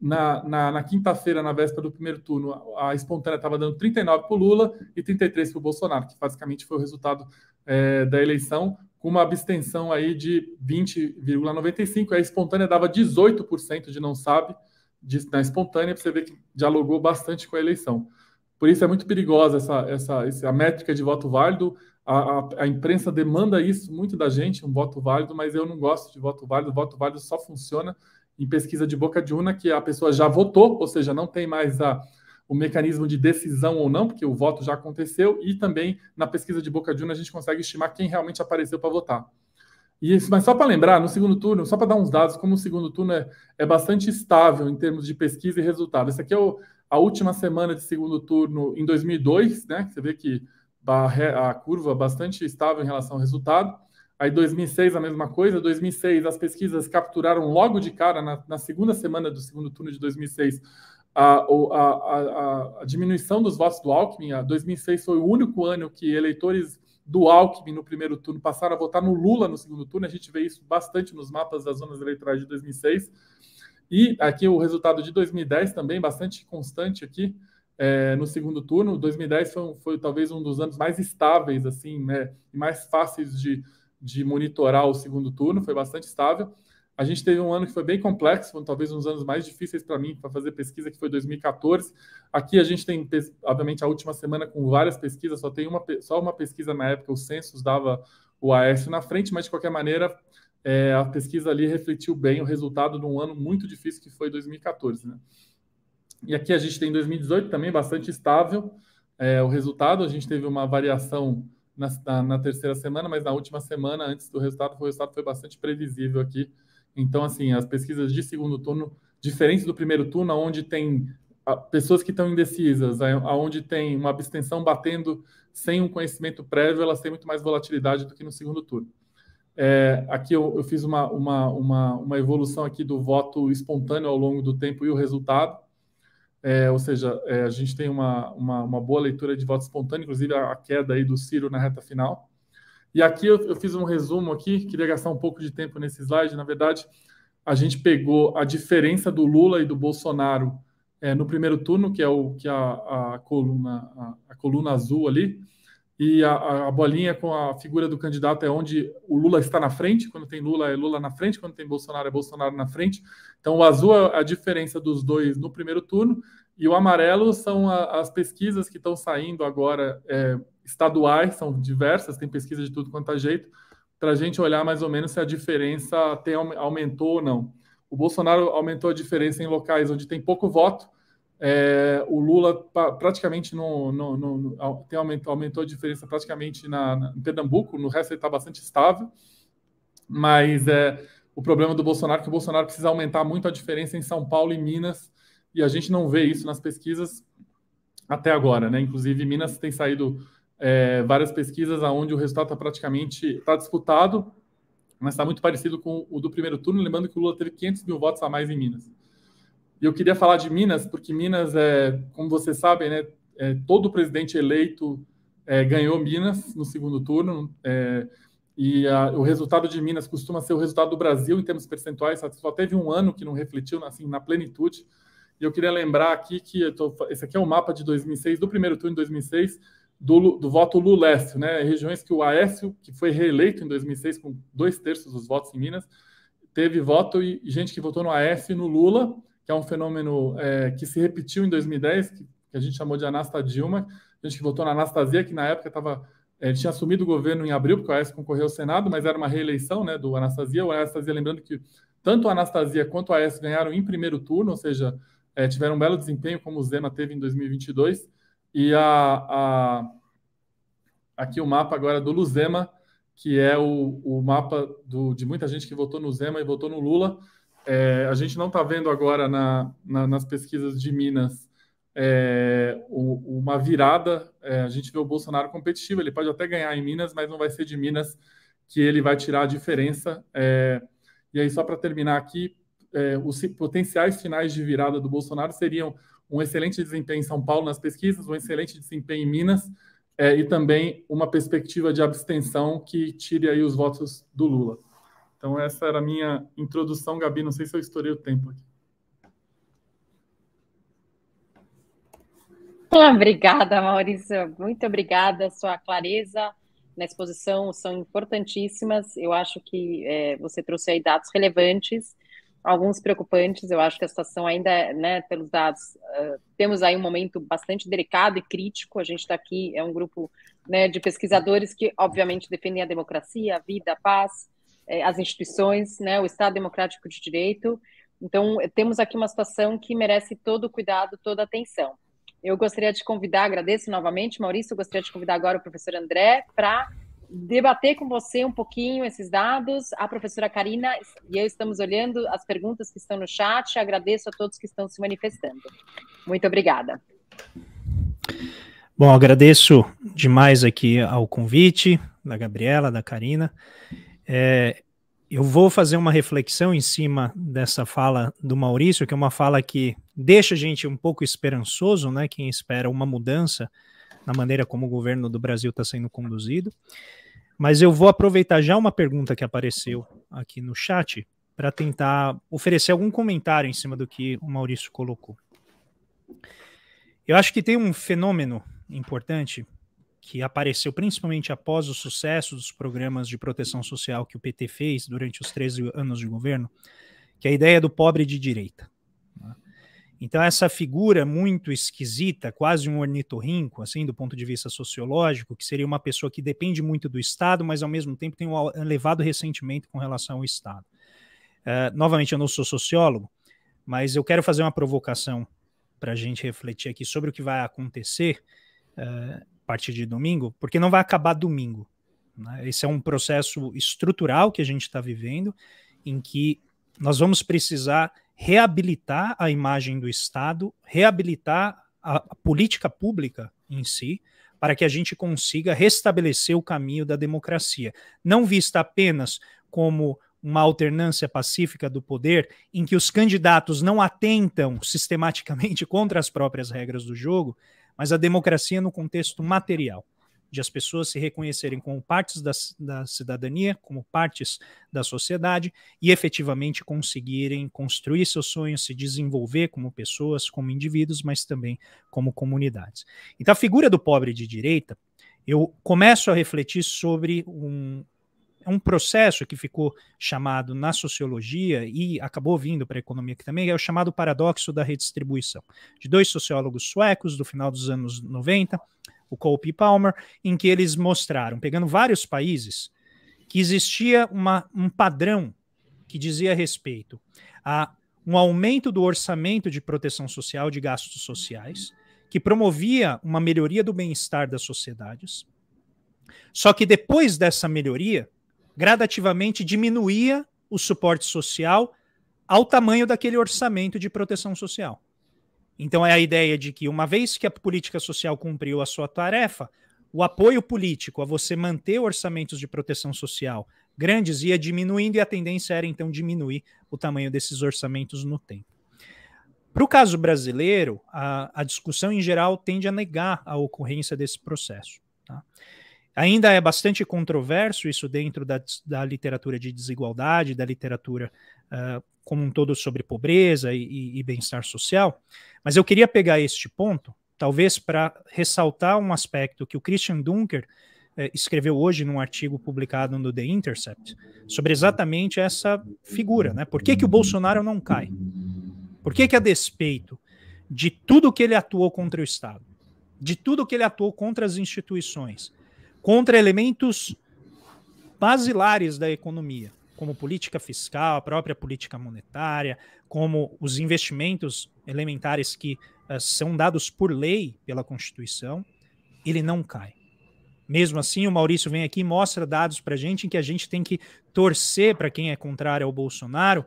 na, na, na quinta-feira, na véspera do primeiro turno, a espontânea estava dando 39 para o Lula e 33 para o Bolsonaro, que basicamente foi o resultado é, da eleição, com uma abstenção aí de 20,95. A espontânea dava 18% de não sabe de, na espontânea, para você ver que dialogou bastante com a eleição. Por isso é muito perigosa essa, essa, essa métrica de voto válido. A, a, a, imprensa demanda isso muito da gente, um voto válido, mas eu não gosto de voto válido. O voto válido só funciona em pesquisa de boca de urna, que a pessoa já votou, ou seja, não tem mais a, o mecanismo de decisão ou não, porque o voto já aconteceu, e também na pesquisa de boca de urna a gente consegue estimar quem realmente apareceu para votar. E isso, mas só para lembrar, no segundo turno, só para dar uns dados, como o segundo turno é, é bastante estável em termos de pesquisa e resultado. Esse aqui é o, a última semana de segundo turno em 2002, né? Você vê que a curva bastante estável em relação ao resultado. Aí 2006 a mesma coisa. 2006 as pesquisas capturaram logo de cara na, na segunda semana do segundo turno de 2006 a, a, a, a, diminuição dos votos do Alckmin. A 2006 foi o único ano que eleitores do Alckmin no primeiro turno passaram a votar no Lula no segundo turno. A gente vê isso bastante nos mapas das zonas eleitorais de 2006. E aqui o resultado de 2010 também, bastante constante aqui é, no segundo turno. 2010 foi, foi, talvez um dos anos mais estáveis, assim, né, e mais fáceis de, de monitorar o segundo turno, foi bastante estável. A gente teve um ano que foi bem complexo, foi talvez um dos anos mais difíceis para mim para fazer pesquisa, que foi 2014. Aqui a gente tem, obviamente, a última semana com várias pesquisas, só tem uma, só uma pesquisa na época, o Census dava o AS na frente, mas de qualquer maneira é, a pesquisa ali refletiu bem o resultado de um ano muito difícil que foi 2014. Né? E aqui a gente tem 2018 também bastante estável é, o resultado. A gente teve uma variação na, na, na, terceira semana, mas na última semana, antes do resultado, o resultado foi bastante previsível aqui. Então, assim, as pesquisas de segundo turno, diferentes do primeiro turno, onde tem ah, pessoas que estão indecisas, aonde tem uma abstenção batendo sem um conhecimento prévio, elas têm muito mais volatilidade do que no segundo turno. É, aqui eu, eu fiz uma, uma, uma, uma, evolução aqui do voto espontâneo ao longo do tempo e o resultado. É, ou seja, é, a gente tem uma, uma, uma, boa leitura de voto espontâneo, inclusive a, a, queda aí do Ciro na reta final. E aqui eu, eu, fiz um resumo aqui, queria gastar um pouco de tempo nesse slide. Na verdade, a gente pegou a diferença do Lula e do Bolsonaro é, no primeiro turno, que é o que é a, a coluna a, a coluna azul ali, e a, a, bolinha com a figura do candidato é onde o Lula está na frente. Quando tem Lula, é Lula na frente. Quando tem Bolsonaro, é Bolsonaro na frente. Então, o azul é a diferença dos dois no primeiro turno. E o amarelo são a, as pesquisas que estão saindo agora é, estaduais, são diversas, tem pesquisa de tudo quanto a é jeito, para a gente olhar mais ou menos se a diferença tem, aumentou ou não. O Bolsonaro aumentou a diferença em locais onde tem pouco voto, é, o Lula praticamente tem aumentou, aumentou a diferença praticamente na, na em Pernambuco, no resto ele está bastante estável, mas é, o problema do Bolsonaro é que o Bolsonaro precisa aumentar muito a diferença em São Paulo e Minas, e a gente não vê isso nas pesquisas até agora, né? Inclusive, Minas tem saído é, várias pesquisas onde o resultado está praticamente tá disputado, mas está muito parecido com o do primeiro turno, lembrando que o Lula teve 500 mil votos a mais em Minas. E eu queria falar de Minas, porque Minas, é, como vocês sabem, né, é, todo presidente eleito é, ganhou Minas no segundo turno, é, e a, o resultado de Minas costuma ser o resultado do Brasil em termos percentuais, só teve um ano que não refletiu assim, na plenitude. E eu queria lembrar aqui que tô, esse aqui é o um mapa de 2006, do primeiro turno de 2006, do, do voto Lulécio, né? regiões que o Aécio, que foi reeleito em 2006 com dois terços dos votos em Minas, teve voto e gente que votou no Aécio e no Lula, que é um fenômeno é, que se repetiu em 2010, que, que, a gente chamou de Anasta Dilma, a gente que votou na Anastasia, que na época estava é, tinha assumido o governo em abril, porque o Aécio concorreu ao Senado, mas era uma reeleição né, do Anastasia. O Anastasia, lembrando que tanto a Anastasia quanto o Aécio ganharam em primeiro turno, ou seja, é, tiveram um belo desempenho, como o Zema teve em 2022. E a, a aqui o mapa agora do Luzema, que é o, o mapa do, de muita gente que votou no Zema e votou no Lula. É, a gente não está vendo agora na, na, nas pesquisas de Minas é, o, uma virada. É, a gente vê o Bolsonaro competitivo, ele pode até ganhar em Minas, mas não vai ser de Minas que ele vai tirar a diferença. É, e aí, só para terminar aqui, é, os potenciais finais de virada do Bolsonaro seriam um excelente desempenho em São Paulo nas pesquisas, um excelente desempenho em Minas. É, e também uma perspectiva de abstenção que tire aí os votos do Lula. Então, essa era a minha introdução, Gabi. Não sei se eu estourei o tempo aqui. Obrigada, Maurício. Muito obrigada. Sua clareza na exposição são importantíssimas. Eu acho que é, você trouxe aí dados relevantes, alguns preocupantes. Eu acho que a situação ainda, né, pelos dados, uh, temos aí um momento bastante delicado e crítico. A gente está aqui, é um grupo né, de pesquisadores que, obviamente, defendem a democracia, a vida, a paz é, as instituições, né, o Estado Democrático de Direito. Então, temos aqui uma situação que merece todo o cuidado, toda a atenção. Eu gostaria de convidar, agradeço novamente, Maurício, eu gostaria de convidar agora o professor André para debater com você um pouquinho esses dados. A professora Karina e eu estamos olhando as perguntas que estão no chat. Agradeço a todos que estão se manifestando. Muito obrigada. Bom, agradeço demais aqui ao convite da Gabriela, da Karina. É, eu vou fazer uma reflexão em cima dessa fala do Maurício, que é uma fala que deixa a gente um pouco esperançoso, né? Quem espera uma mudança na maneira como o governo do Brasil está sendo conduzido. Mas eu vou aproveitar já uma pergunta que apareceu aqui no chat para tentar oferecer algum comentário em cima do que o Maurício colocou. Eu acho que tem um fenômeno importante que apareceu principalmente após o sucesso dos programas de proteção social que o PT fez durante os 13 anos de governo, que é a ideia do pobre de direita. Né? Então, essa figura muito esquisita, quase um ornitorrinco, assim, do ponto de vista sociológico, que seria uma pessoa que depende muito do Estado, mas ao mesmo tempo tem um elevado ressentimento com relação ao Estado. Uh, novamente, eu não sou sociólogo, mas eu quero fazer uma provocação para a gente refletir aqui sobre o que vai acontecer uh, partir de domingo, porque não vai acabar domingo. Né? Esse é um processo estrutural que a gente está vivendo, em que nós vamos precisar reabilitar a imagem do Estado, reabilitar a, a política pública em si, para que a gente consiga restabelecer o caminho da democracia. Não vista apenas como uma alternância pacífica do poder, em que os candidatos não atentam sistematicamente contra as próprias regras do jogo, mas a democracia no contexto material, de as pessoas se reconhecerem como partes da, da cidadania, como partes da sociedade e efetivamente conseguirem construir seus sonhos, se desenvolver como pessoas, como indivíduos, mas também como comunidades. Então, a figura do pobre de direita, eu começo a refletir sobre um, é um processo que ficou chamado na sociologia e acabou vindo para a economia aqui também, é o chamado paradoxo da redistribuição, de dois sociólogos suecos do final dos anos 90, o e Palmer, em que eles mostraram, pegando vários países, que existia uma, um padrão que dizia respeito a um aumento do orçamento de proteção social, de gastos sociais, que promovia uma melhoria do bem-estar das sociedades. Só que depois dessa melhoria, gradativamente diminuía o suporte social ao tamanho daquele orçamento de proteção social. Então é a ideia de que uma vez que a política social cumpriu a sua tarefa, o apoio político a você manter orçamentos de proteção social grandes ia diminuindo e a tendência era então diminuir o tamanho desses orçamentos no tempo. Para o caso brasileiro, a, a, discussão em geral tende a negar a ocorrência desse processo. Tá? Ainda é bastante controverso isso dentro da, da literatura de desigualdade, da literatura uh, como um todo sobre pobreza e, e, e bem-estar social, mas eu queria pegar este ponto, talvez para ressaltar um aspecto que o Christian Dunker eh, escreveu hoje num artigo publicado no The Intercept sobre exatamente essa figura, né? Por que, que o Bolsonaro não cai? Por que, que, a despeito de tudo que ele atuou contra o Estado, de tudo que ele atuou contra as instituições, contra elementos basilares da economia, como política fiscal, a própria política monetária, como os investimentos elementares que uh, são dados por lei pela Constituição, ele não cai. Mesmo assim, o Maurício vem aqui e mostra dados para a gente em que a gente tem que torcer para quem é contrário ao Bolsonaro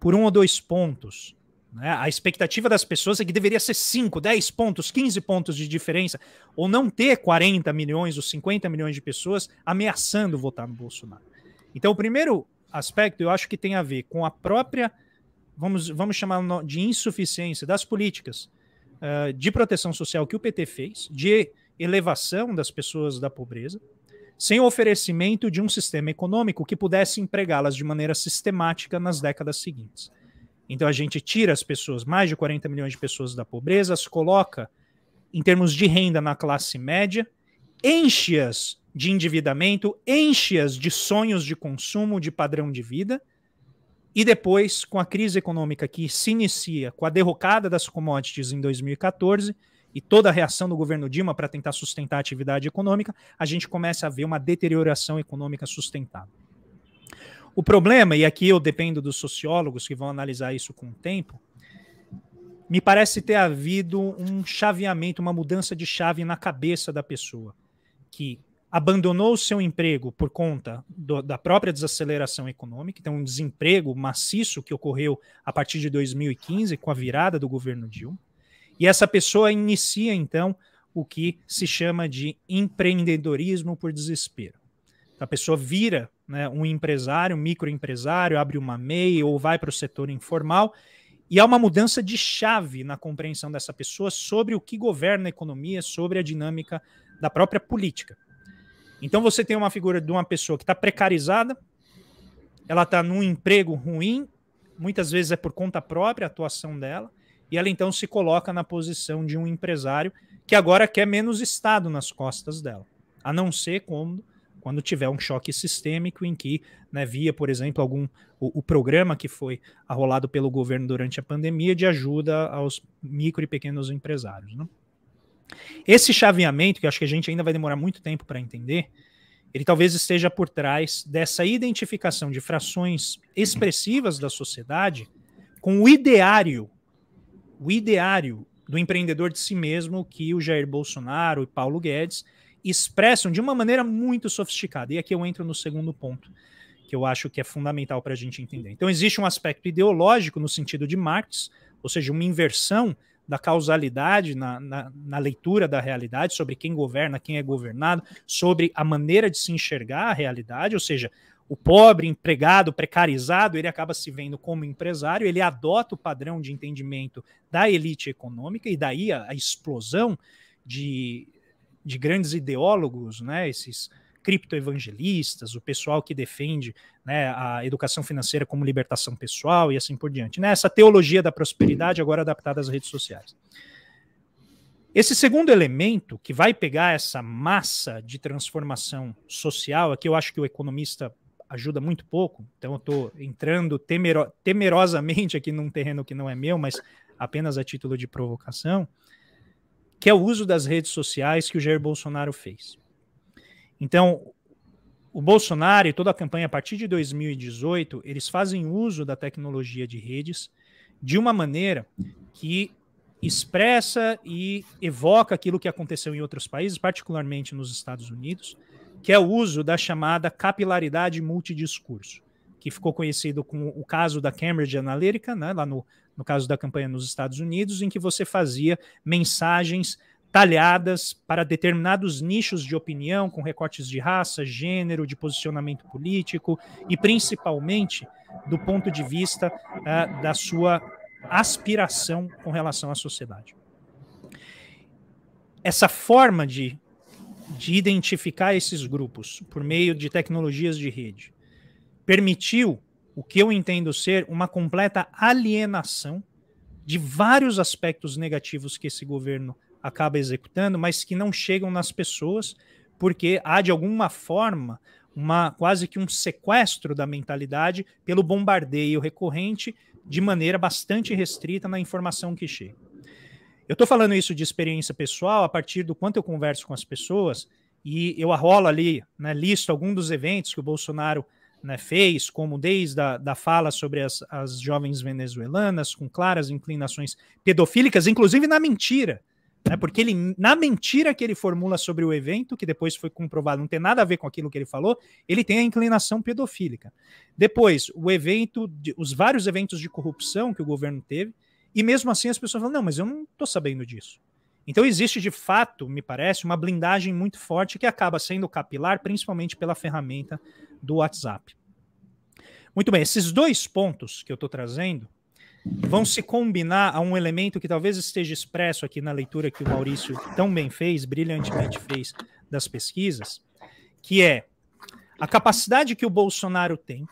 por um ou dois pontos. Né? A expectativa das pessoas é que deveria ser 5, 10 pontos, 15 pontos de diferença, ou não ter 40 milhões ou 50 milhões de pessoas ameaçando votar no Bolsonaro. Então, o primeiro aspecto eu acho que tem a ver com a própria, vamos, vamos chamar de insuficiência das políticas uh, de proteção social que o PT fez, de elevação das pessoas da pobreza, sem o oferecimento de um sistema econômico que pudesse empregá-las de maneira sistemática nas décadas seguintes. Então a gente tira as pessoas, mais de 40 milhões de pessoas da pobreza, as coloca em termos de renda na classe média, enche-as de endividamento, enche-as de sonhos de consumo, de padrão de vida. E depois, com a crise econômica que se inicia com a derrocada das commodities em 2014 e toda a reação do governo Dilma para tentar sustentar a atividade econômica, a gente começa a ver uma deterioração econômica sustentável. O problema, e aqui eu dependo dos sociólogos que vão analisar isso com o tempo, me parece ter havido um chaveamento, uma mudança de chave na cabeça da pessoa, que abandonou o seu emprego por conta do, da própria desaceleração econômica, então um desemprego maciço que ocorreu a partir de 2015 com a virada do governo Dilma. E essa pessoa inicia então o que se chama de empreendedorismo por desespero. A pessoa vira né, um empresário, um microempresário, abre uma MEI ou vai para o setor informal. E há uma mudança de chave na compreensão dessa pessoa sobre o que governa a economia, sobre a dinâmica da própria política. Então você tem uma figura de uma pessoa que está precarizada, ela está num emprego ruim, muitas vezes é por conta própria a atuação dela, e ela então se coloca na posição de um empresário que agora quer menos Estado nas costas dela, a não ser quando quando tiver um choque sistêmico em que, né, via, por exemplo, algum o, o, programa que foi arrolado pelo governo durante a pandemia de ajuda aos micro e pequenos empresários. Né? Esse chaveamento, que acho que a gente ainda vai demorar muito tempo para entender, ele talvez esteja por trás dessa identificação de frações expressivas da sociedade com o ideário, o ideário do empreendedor de si mesmo que o Jair Bolsonaro e Paulo Guedes expressam de uma maneira muito sofisticada. E aqui eu entro no segundo ponto, que eu acho que é fundamental para a gente entender. Então, existe um aspecto ideológico no sentido de Marx, ou seja, uma inversão da causalidade na, na, na leitura da realidade, sobre quem governa, quem é governado, sobre a maneira de se enxergar a realidade, ou seja, o pobre, empregado, precarizado, ele acaba se vendo como empresário, ele adota o padrão de entendimento da elite econômica e daí a, a explosão de de grandes ideólogos, né, esses criptoevangelistas, o pessoal que defende né, a educação financeira como libertação pessoal e assim por diante. Né, essa teologia da prosperidade agora adaptada às redes sociais. Esse segundo elemento que vai pegar essa massa de transformação social, aqui eu acho que o economista ajuda muito pouco, então eu estou entrando temero temerosamente aqui num terreno que não é meu, mas apenas a título de provocação que é o uso das redes sociais que o Jair Bolsonaro fez. Então, o Bolsonaro e toda a campanha a partir de 2018, eles fazem uso da tecnologia de redes de uma maneira que expressa e evoca aquilo que aconteceu em outros países, particularmente nos Estados Unidos, que é o uso da chamada capilaridade multidiscurso, que ficou conhecido como o caso da Cambridge Analytica, né, lá no no caso da campanha nos Estados Unidos, em que você fazia mensagens talhadas para determinados nichos de opinião, com recortes de raça, gênero, de posicionamento político e principalmente do ponto de vista uh, da sua aspiração com relação à sociedade. Essa forma de, de identificar esses grupos por meio de tecnologias de rede permitiu o que eu entendo ser uma completa alienação de vários aspectos negativos que esse governo acaba executando, mas que não chegam nas pessoas, porque há de alguma forma uma quase que um sequestro da mentalidade pelo bombardeio recorrente de maneira bastante restrita na informação que chega. Eu estou falando isso de experiência pessoal a partir do quanto eu converso com as pessoas e eu arrolo ali, né, listo algum dos eventos que o Bolsonaro né, fez, como desde a da fala sobre as, as jovens venezuelanas, com claras inclinações pedofílicas, inclusive na mentira. Né, porque ele, na mentira que ele formula sobre o evento, que depois foi comprovado não tem nada a ver com aquilo que ele falou, ele tem a inclinação pedofílica. Depois, o evento, de, os vários eventos de corrupção que o governo teve, e mesmo assim as pessoas falam: não, mas eu não estou sabendo disso. Então existe de fato, me parece, uma blindagem muito forte que acaba sendo capilar, principalmente pela ferramenta do WhatsApp. Muito bem, esses dois pontos que eu estou trazendo vão se combinar a um elemento que talvez esteja expresso aqui na leitura que o Maurício tão bem fez, brilhantemente fez das pesquisas, que é a capacidade que o Bolsonaro tem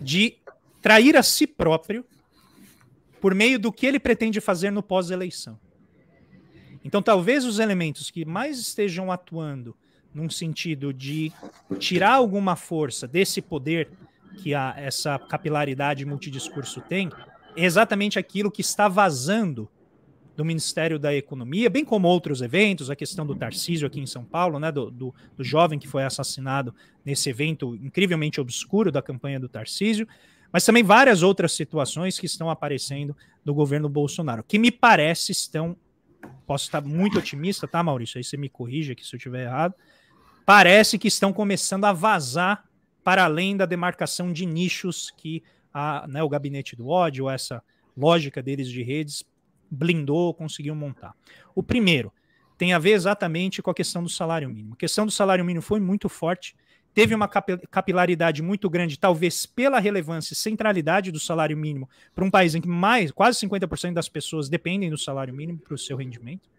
de trair a si próprio por meio do que ele pretende fazer no pós-eleição. Então, talvez os elementos que mais estejam atuando num sentido de tirar alguma força desse poder que a, essa capilaridade multidiscurso tem, é exatamente aquilo que está vazando do Ministério da Economia, bem como outros eventos, a questão do Tarcísio aqui em São Paulo, né, do, do, do jovem que foi assassinado nesse evento incrivelmente obscuro da campanha do Tarcísio, mas também várias outras situações que estão aparecendo do governo Bolsonaro, que me parece estão posso estar muito otimista, tá, Maurício? Aí você me corrija aqui se eu estiver errado, parece que estão começando a vazar para além da demarcação de nichos que a, né, o gabinete do ódio, essa lógica deles de redes, blindou, conseguiu montar. O primeiro tem a ver exatamente com a questão do salário mínimo. A questão do salário mínimo foi muito forte, teve uma capilaridade muito grande, talvez pela relevância e centralidade do salário mínimo para um país em que mais quase 50% das pessoas dependem do salário mínimo para o seu rendimento.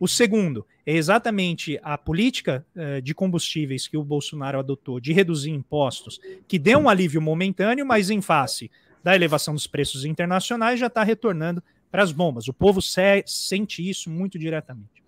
O segundo é exatamente a política eh, de combustíveis que o Bolsonaro adotou de reduzir impostos, que deu um alívio momentâneo, mas em face da elevação dos preços internacionais já está retornando para as bombas. O povo se sente isso muito diretamente.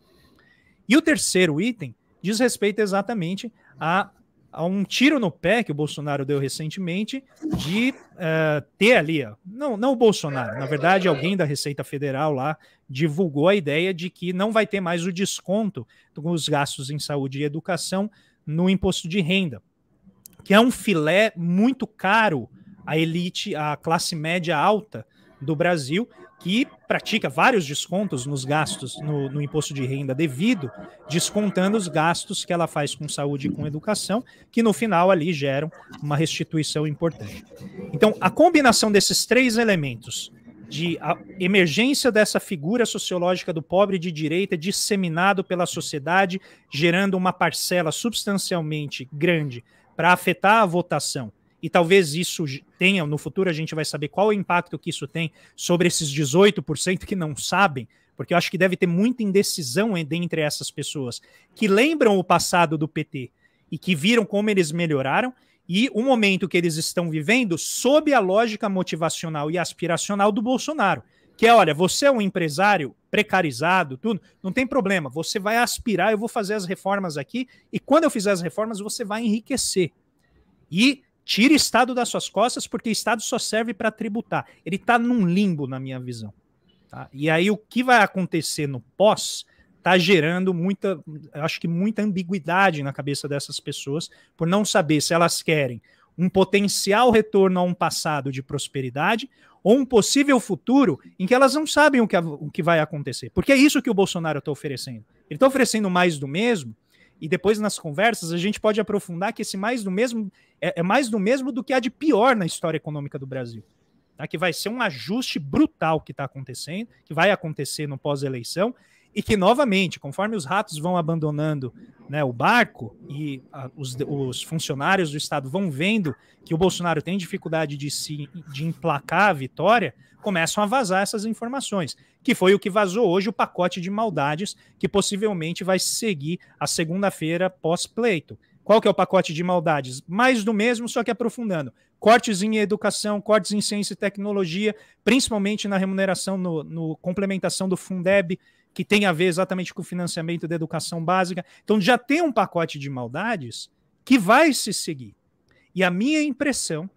E o terceiro item diz respeito exatamente a a um tiro no pé que o Bolsonaro deu recentemente de uh, ter ali, ó, não, não o Bolsonaro, na verdade, alguém da Receita Federal lá divulgou a ideia de que não vai ter mais o desconto dos gastos em saúde e educação no imposto de renda, que é um filé muito caro à elite, à classe média alta do Brasil, que pratica vários descontos nos gastos, no, no, imposto de renda devido, descontando os gastos que ela faz com saúde e com educação, que no final ali geram uma restituição importante. Então, a combinação desses três elementos, de a emergência dessa figura sociológica do pobre de direita disseminado pela sociedade, gerando uma parcela substancialmente grande para afetar a votação e talvez isso tenha, no futuro a gente vai saber qual é o impacto que isso tem sobre esses 18% que não sabem, porque eu acho que deve ter muita indecisão entre essas pessoas que lembram o passado do PT e que viram como eles melhoraram e o momento que eles estão vivendo sob a lógica motivacional e aspiracional do Bolsonaro, que é, olha, você é um empresário precarizado, tudo, não tem problema, você vai aspirar, eu vou fazer as reformas aqui e quando eu fizer as reformas você vai enriquecer. E Tire Estado das suas costas, porque Estado só serve para tributar. Ele está num limbo, na minha visão. Tá? E aí o que vai acontecer no pós está gerando muita, acho que muita ambiguidade na cabeça dessas pessoas, por não saber se elas querem um potencial retorno a um passado de prosperidade ou um possível futuro em que elas não sabem o que, o que vai acontecer. Porque é isso que o Bolsonaro está oferecendo. Ele está oferecendo mais do mesmo, e depois nas conversas, a gente pode aprofundar que esse mais do mesmo é, é mais do mesmo do que há de pior na história econômica do Brasil. Tá? Que vai ser um ajuste brutal que está acontecendo, que vai acontecer no pós-eleição, e que, novamente, conforme os ratos vão abandonando né, o barco e a, os, os, funcionários do Estado vão vendo que o Bolsonaro tem dificuldade de, se, de emplacar a vitória, começam a vazar essas informações, que foi o que vazou hoje o pacote de maldades que possivelmente vai seguir a segunda-feira pós-pleito. Qual que é o pacote de maldades? Mais do mesmo, só que aprofundando. Cortes em educação, cortes em ciência e tecnologia, principalmente na remuneração, no, no complementação do Fundeb, que tem a ver exatamente com o financiamento da educação básica. Então já tem um pacote de maldades que vai se seguir. E a minha impressão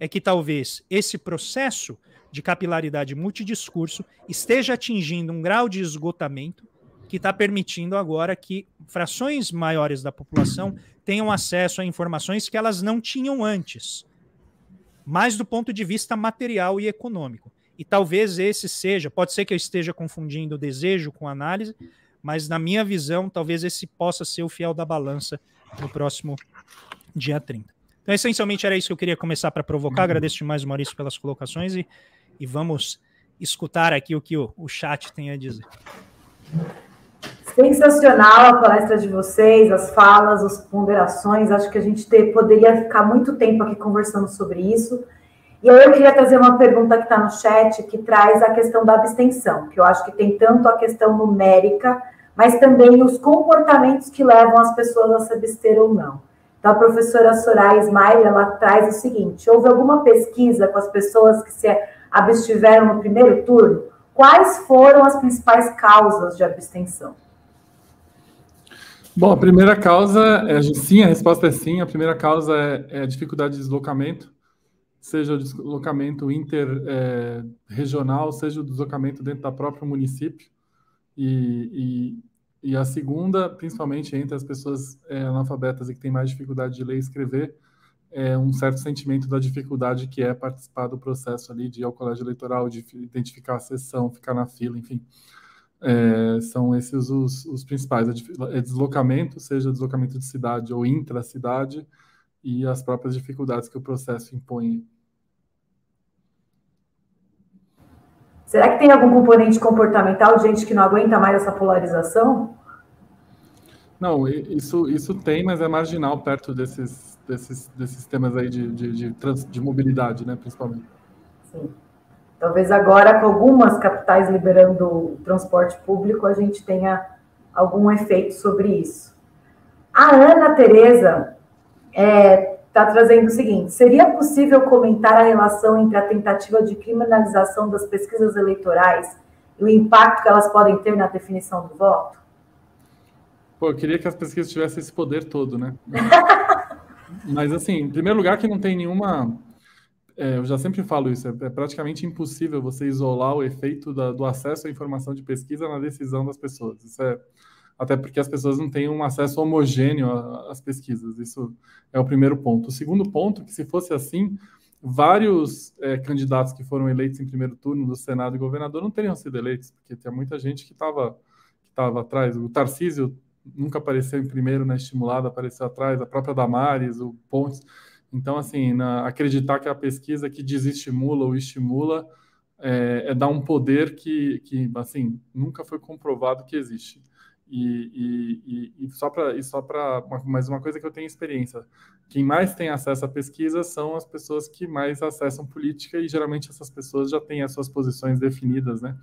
é que talvez esse processo de capilaridade multidiscurso esteja atingindo um grau de esgotamento que está permitindo agora que frações maiores da população tenham acesso a informações que elas não tinham antes, mais do ponto de vista material e econômico. E talvez esse seja, pode ser que eu esteja confundindo o desejo com análise, mas na minha visão, talvez esse possa ser o fiel da balança no próximo dia 30. Então, essencialmente era isso que eu queria começar para provocar. Uhum. Agradeço demais, Maurício, pelas colocações e, e vamos escutar aqui o que o, o chat tem a dizer. Sensacional a palestra de vocês, as falas, as ponderações. Acho que a gente ter, poderia ficar muito tempo aqui conversando sobre isso. E aí eu queria trazer uma pergunta que está no chat, que traz a questão da abstenção, que eu acho que tem tanto a questão numérica, mas também os comportamentos que levam as pessoas a se abster ou não. Então, a professora Soraya Smile, ela traz o seguinte, houve alguma pesquisa com as pessoas que se abstiveram no primeiro turno? Quais foram as principais causas de abstenção? Bom, a primeira causa é sim, a resposta é sim. A primeira causa é, é dificuldade de deslocamento seja o deslocamento interregional, eh, é, seja o deslocamento dentro da própria município. E, e, e a segunda, principalmente entre as pessoas é, analfabetas e que têm mais dificuldade de ler e escrever, é um certo sentimento da dificuldade que é participar do processo ali de ir ao colégio eleitoral, de identificar a sessão, ficar na fila, enfim. É, são esses os, os principais. É, é deslocamento, seja deslocamento de cidade ou intra-cidade, e as próprias dificuldades que o processo impõe. Será que tem algum componente comportamental de gente que não aguenta mais essa polarização? Não, isso, isso tem, mas é marginal perto desses, desses, desses temas aí de, de, de, trans, de mobilidade, né, principalmente. Sim. Talvez agora, com algumas capitais liberando o transporte público, a gente tenha algum efeito sobre isso. A Ana Tereza está é, tá trazendo o seguinte: seria possível comentar a relação entre a tentativa de criminalização das pesquisas eleitorais e o impacto que elas podem ter na definição do voto? Pô, eu queria que as pesquisas tivessem esse poder todo, né? Mas, assim, em primeiro lugar, que não tem nenhuma. É, eu já sempre falo isso, é, é, praticamente impossível você isolar o efeito da, do acesso à informação de pesquisa na decisão das pessoas. Isso é, até porque as pessoas não têm um acesso homogêneo às pesquisas. Isso é o primeiro ponto. O segundo ponto, que se fosse assim, vários é, candidatos que foram eleitos em primeiro turno do Senado e governador não teriam sido eleitos, porque tinha muita gente que estava que tava atrás. O Tarcísio nunca apareceu em primeiro na né, estimulada, apareceu atrás, a própria Damares, o Pontes. Então, assim, na, acreditar que a pesquisa que desestimula ou estimula é, é dar um poder que, que, assim, nunca foi comprovado que existe. E, e, e, só para só para mais uma coisa que eu tenho experiência, quem mais tem acesso à pesquisa são as pessoas que mais acessam política e geralmente essas pessoas já têm as suas posições definidas, né?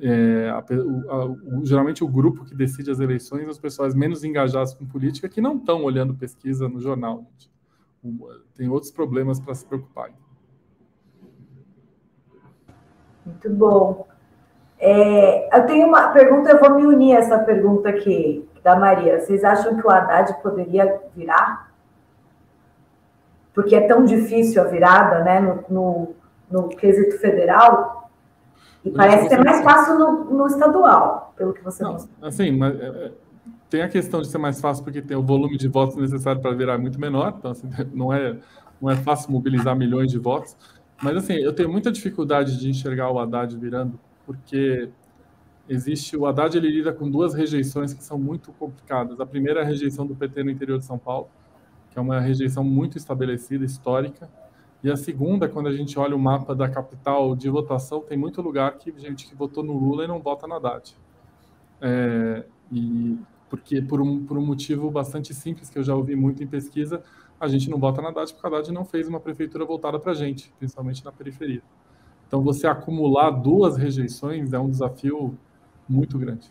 É, a, a, o, geralmente o grupo que decide as eleições, os pessoas menos engajados com política que não estão olhando pesquisa no jornal, gente. tem outros problemas para se preocupar. Muito bom. É, eu tenho uma pergunta, eu vou me unir a essa pergunta aqui da Maria. Vocês acham que o Haddad poderia virar? Porque é tão difícil a virada, né, no, no, no quesito federal. E parece é ser mais fácil no, no, estadual, pelo que você Não, Assim, mas, é, é, tem a questão de ser mais fácil porque tem o volume de votos necessário para virar muito menor, então assim, não, é, não é fácil mobilizar milhões de votos. Mas assim, eu tenho muita dificuldade de enxergar o Haddad virando porque existe o Haddad ele lida com duas rejeições que são muito complicadas. A primeira é a rejeição do PT no interior de São Paulo, que é uma rejeição muito estabelecida, histórica. E a segunda, quando a gente olha o mapa da capital de votação, tem muito lugar que gente que votou no Lula e não vota na Haddad. É, e porque por um, por um motivo bastante simples que eu já ouvi muito em pesquisa, a gente não vota na Haddad porque a Haddad não fez uma prefeitura voltada para a gente, principalmente na periferia. Então, você acumular duas rejeições é um desafio muito grande.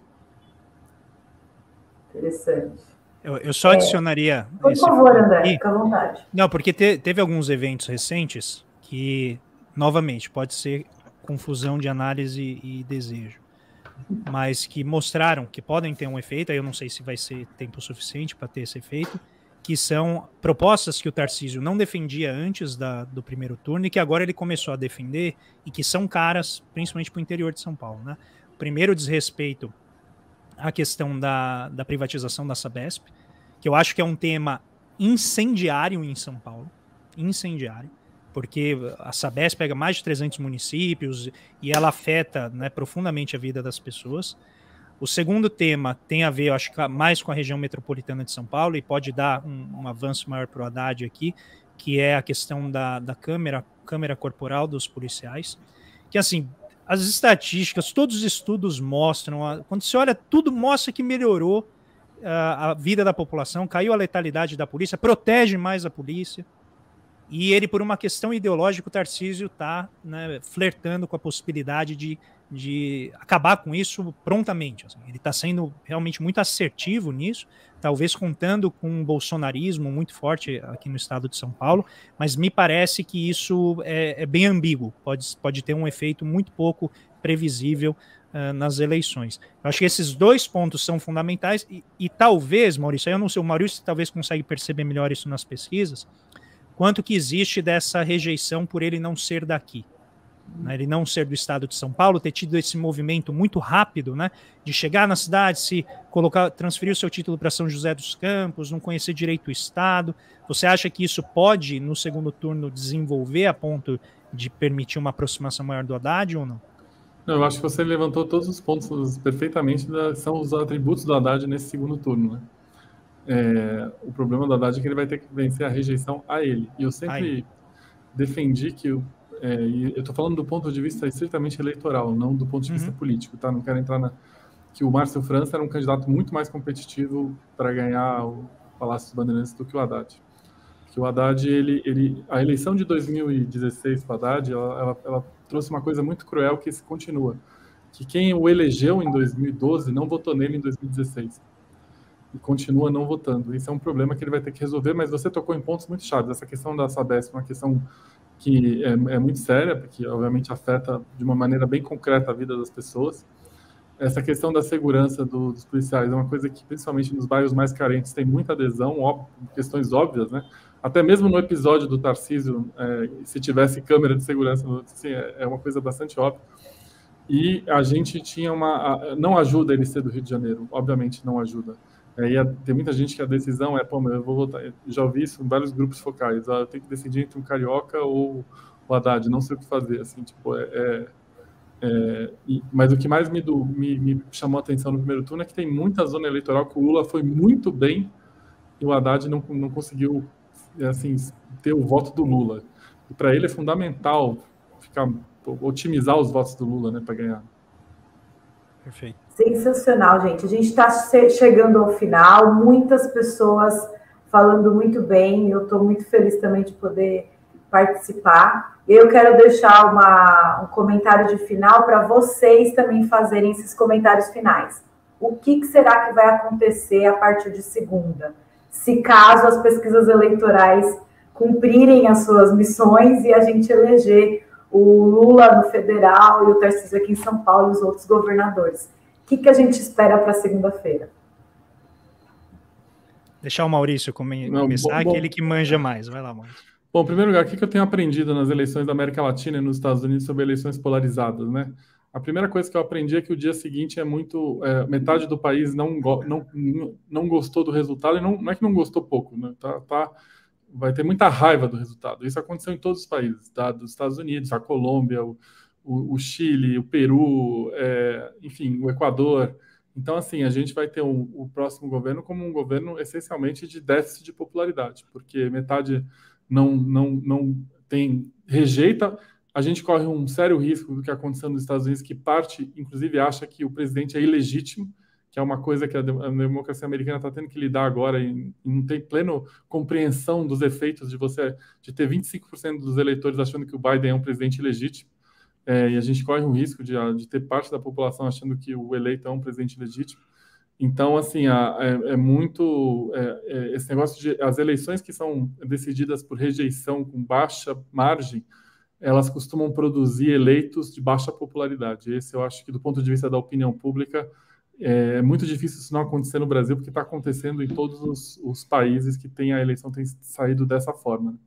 Interessante. Eu, eu só é, adicionaria. É. Por favor, André, fica à vontade. Não, porque te, teve alguns eventos recentes que, novamente, pode ser confusão de análise e desejo, mas que mostraram que podem ter um efeito. Aí eu não sei se vai ser tempo suficiente para ter esse efeito, que são propostas que o Tarcísio não defendia antes da, do primeiro turno e que agora ele começou a defender e que são caras, principalmente para o interior de São Paulo. Né? Primeiro, desrespeito à questão da, da privatização da Sabesp, que eu acho que é um tema incendiário em São Paulo, incendiário, porque a Sabesp pega mais de 300 municípios e ela afeta né, profundamente a vida das pessoas. O segundo tema tem a ver, eu acho mais com a região metropolitana de São Paulo e pode dar um, um avanço maior para o Haddad aqui, que é a questão da, da câmera, câmera corporal dos policiais. Que assim, as estatísticas, todos os estudos mostram, quando você olha, tudo mostra que melhorou uh, a vida da população, caiu a letalidade da polícia, protege mais a polícia. E ele, por uma questão ideológica, o Tarcísio está né, flertando com a possibilidade de de acabar com isso prontamente. Assim. Ele está sendo realmente muito assertivo nisso, talvez contando com um bolsonarismo muito forte aqui no estado de São Paulo, mas me parece que isso é, é bem ambíguo, pode, pode ter um efeito muito pouco previsível uh, nas eleições. Eu acho que esses dois pontos são fundamentais e, e talvez, Maurício, eu não sei, o Maurício talvez consegue perceber melhor isso nas pesquisas, quanto que existe dessa rejeição por ele não ser daqui né, ele não ser do estado de São Paulo, ter tido esse movimento muito rápido, né, de chegar na cidade, se colocar, transferir o seu título para São José dos Campos, não conhecer direito o estado. Você acha que isso pode, no segundo turno, desenvolver a ponto de permitir uma aproximação maior do Haddad ou não? eu acho que você levantou todos os pontos perfeitamente, da, são os atributos do Haddad nesse segundo turno, né? É, o problema do Haddad é que ele vai ter que vencer a rejeição a ele. E eu sempre Ai. defendi que o é, eu estou falando do ponto de vista estritamente eleitoral, não do ponto de vista uhum. político, tá? Não quero entrar na que o Márcio França era um candidato muito mais competitivo para ganhar o Palácio dos Bandeirantes do que o Haddad. Que o Haddad, ele, ele, a eleição de 2016 para Haddad, ela, ela, ela trouxe uma coisa muito cruel que se continua, que quem o elegeu em 2012 não votou nele em 2016 e continua não votando. Isso é um problema que ele vai ter que resolver, mas você tocou em pontos muito chaves. Essa questão da Sabesp, é uma questão que é, é, muito séria, porque obviamente afeta de uma maneira bem concreta a vida das pessoas. Essa questão da segurança do, dos policiais é uma coisa que, principalmente nos bairros mais carentes, tem muita adesão, questões óbvias, né? Até mesmo no episódio do Tarcísio, é, se tivesse câmera de segurança, assim, é, é uma coisa bastante óbvia. E a gente tinha uma. Não ajuda ele ser do Rio de Janeiro, obviamente não ajuda Aí tem muita gente que a decisão é, pô, mas eu vou votar. Eu já ouvi isso em vários grupos focais. Ah, eu tenho que decidir entre um carioca ou o Haddad, não sei o que fazer. Assim, tipo, é, é, é e, mas o que mais me, do, me, me, chamou a atenção no primeiro turno é que tem muita zona eleitoral que o Lula foi muito bem e o Haddad não, não conseguiu assim, ter o voto do Lula. E para ele é fundamental ficar, otimizar os votos do Lula né, para ganhar. Perfeito. Sensacional, gente. A gente está chegando ao final, muitas pessoas falando muito bem. Eu estou muito feliz também de poder participar. Eu quero deixar uma, um comentário de final para vocês também fazerem esses comentários finais. O que, que será que vai acontecer a partir de segunda? Se caso as pesquisas eleitorais cumprirem as suas missões e a gente eleger o Lula no federal e o Tarcísio aqui em São Paulo e os outros governadores. O que, que a gente espera para segunda-feira? Deixar o Maurício começar, aquele que manja mais. Vai lá, Maurício. Bom, em primeiro lugar, o que eu tenho aprendido nas eleições da América Latina e nos Estados Unidos sobre eleições polarizadas, né? A primeira coisa que eu aprendi é que o dia seguinte é muito. É, metade do país não, não, não gostou do resultado, e não, não é que não gostou pouco, né? Tá, tá, vai ter muita raiva do resultado. Isso aconteceu em todos os países, tá? dos Estados Unidos, a Colômbia, o, o, o Chile, o Peru, é, enfim, o Equador. Então, assim, a gente vai ter o, o próximo governo como um governo essencialmente de déficit de popularidade, porque metade não, não, não tem, rejeita. A gente corre um sério risco do que aconteceu nos Estados Unidos, que parte, inclusive, acha que o presidente é ilegítimo, que é uma coisa que a democracia americana está tendo que lidar agora e não tem pleno compreensão dos efeitos de você de ter 25% dos eleitores achando que o Biden é um presidente ilegítimo. É, e a gente corre o risco de, de, ter parte da população achando que o eleito é um presidente legítimo. Então, assim, a, é, é, muito. É, é, esse negócio de. As eleições que são decididas por rejeição com baixa margem, elas costumam produzir eleitos de baixa popularidade. Esse eu acho que, do ponto de vista da opinião pública, é, é muito difícil isso não acontecer no Brasil, porque está acontecendo em todos os, os, países que tem a eleição tem saído dessa forma. Né?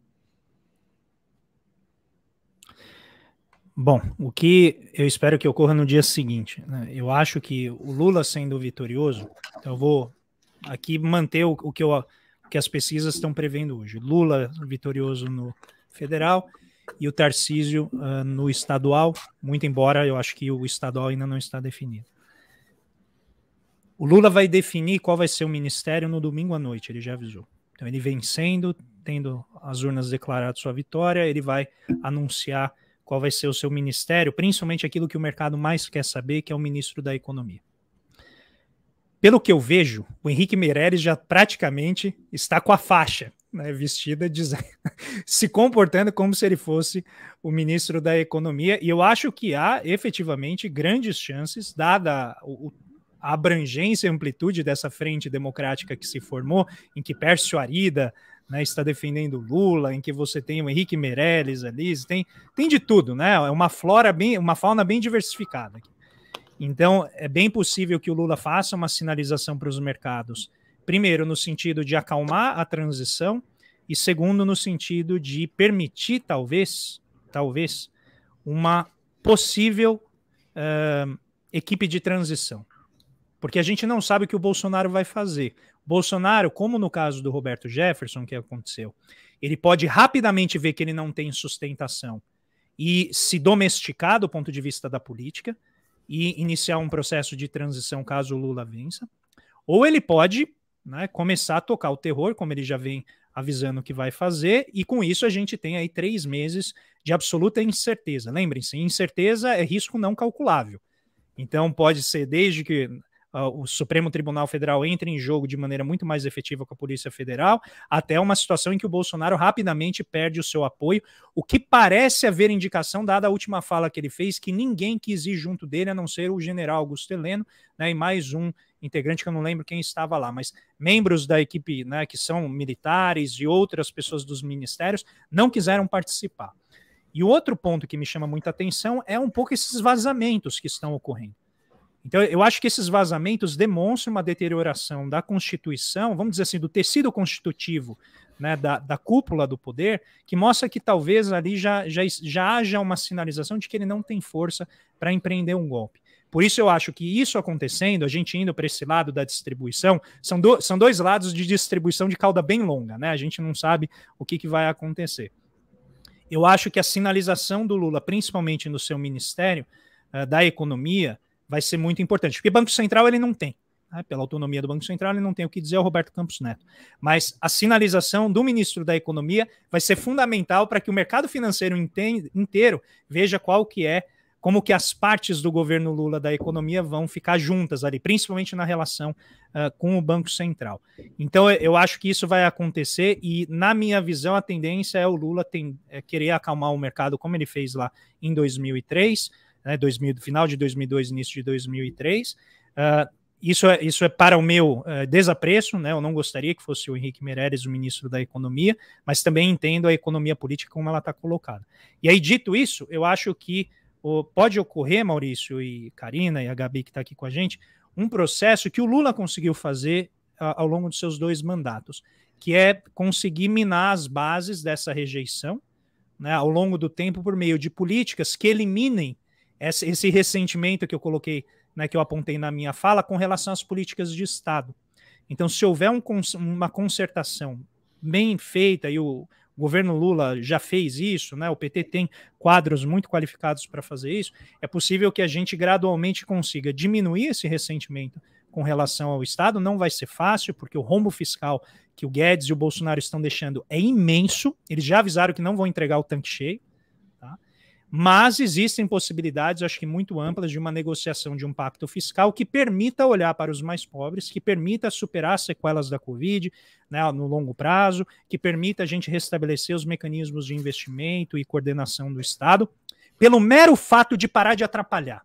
Bom, o que eu espero que ocorra no dia seguinte. Né? Eu acho que o Lula sendo vitorioso, então eu vou aqui manter o, o que, eu, o que as pesquisas estão prevendo hoje. Lula vitorioso no federal e o Tarcísio uh, no estadual, muito embora eu acho que o estadual ainda não está definido. O Lula vai definir qual vai ser o ministério no domingo à noite, ele já avisou. Então ele vencendo, tendo as urnas declarado sua vitória, ele vai anunciar qual vai ser o seu ministério, principalmente aquilo que o mercado mais quer saber, que é o ministro da Economia. Pelo que eu vejo, o Henrique Meireles já praticamente está com a faixa né, vestida, se comportando como se ele fosse o ministro da Economia. E eu acho que há efetivamente grandes chances, dada o, a abrangência e amplitude dessa frente democrática que se formou, em que Pércio Arida, né, está defendendo Lula, em que você tem o Henrique Meirelles ali, tem, tem de tudo, né? É uma flora bem, uma fauna bem diversificada. Então, é bem possível que o Lula faça uma sinalização para os mercados. Primeiro, no sentido de acalmar a transição, e segundo, no sentido de permitir, talvez, talvez, uma possível uh, equipe de transição. Porque a gente não sabe o que o Bolsonaro vai fazer. Bolsonaro, como no caso do Roberto Jefferson, que aconteceu, ele pode rapidamente ver que ele não tem sustentação e se domesticar do ponto de vista da política e iniciar um processo de transição caso o Lula vença, ou ele pode né, começar a tocar o terror, como ele já vem avisando que vai fazer, e com isso a gente tem aí três meses de absoluta incerteza. Lembrem-se, incerteza é risco não calculável. Então pode ser desde que ah, o Supremo Tribunal Federal entra em jogo de maneira muito mais efetiva com a Polícia Federal, até uma situação em que o Bolsonaro rapidamente perde o seu apoio, o que parece haver indicação, dada a última fala que ele fez, que ninguém quis ir junto dele, a não ser o general Augusto Heleno, né, e mais um integrante que eu não lembro quem estava lá, mas membros da equipe, né, que são militares e outras pessoas dos ministérios, não quiseram participar. E o outro ponto que me chama muita atenção é um pouco esses vazamentos que estão ocorrendo. Então, eu acho que esses vazamentos demonstram uma deterioração da Constituição, vamos dizer assim, do tecido constitutivo né, da, da, cúpula do poder, que mostra que talvez ali já, já, já haja uma sinalização de que ele não tem força para empreender um golpe. Por isso eu acho que isso acontecendo, a gente indo para esse lado da distribuição, são, do, são dois lados de distribuição de cauda bem longa, né? A gente não sabe o que, que vai acontecer. Eu acho que a sinalização do Lula, principalmente no seu ministério uh, da economia, vai ser muito importante, porque Banco Central ele não tem. Né? Pela autonomia do Banco Central, ele não tem o que dizer ao Roberto Campos Neto. Mas a sinalização do ministro da Economia vai ser fundamental para que o mercado financeiro inteiro veja qual que é, como que as partes do governo Lula da economia vão ficar juntas ali, principalmente na relação uh, com o Banco Central. Então eh, eu acho que isso vai acontecer e, na minha visão, a tendência é o Lula tem, é, querer acalmar o mercado como ele fez lá em 2003, né, 2000, final de 2002, início de 2003. Uh, ah, isso é, isso é para o meu uh, desapreço, né? Eu não gostaria que fosse o Henrique Meirelles o ministro da Economia, mas também entendo a economia política como ela está colocada. E aí, dito isso, eu acho que pode ocorrer, Maurício e Karina e a Gabi que está aqui com a gente, um processo que o Lula conseguiu fazer ah, ao longo dos seus dois mandatos, que é conseguir minar as bases dessa rejeição né, ao longo do tempo por meio de políticas que eliminem esse ressentimento que eu coloquei, né, que eu apontei na minha fala, com relação às políticas de Estado. Então, se houver um, uma concertação bem feita, e o governo Lula já fez isso, né, o PT tem quadros muito qualificados para fazer isso, é possível que a gente gradualmente consiga diminuir esse ressentimento com relação ao Estado. Não vai ser fácil, porque o rombo fiscal que o Guedes e o Bolsonaro estão deixando é imenso. Eles já avisaram que não vão entregar o tanque cheio. Mas existem possibilidades, acho que muito amplas, de uma negociação de um pacto fiscal que permita olhar para os mais pobres, que permita superar as sequelas da Covid né, no longo prazo, que permita a gente restabelecer os mecanismos de investimento e coordenação do Estado, pelo mero fato de parar de atrapalhar.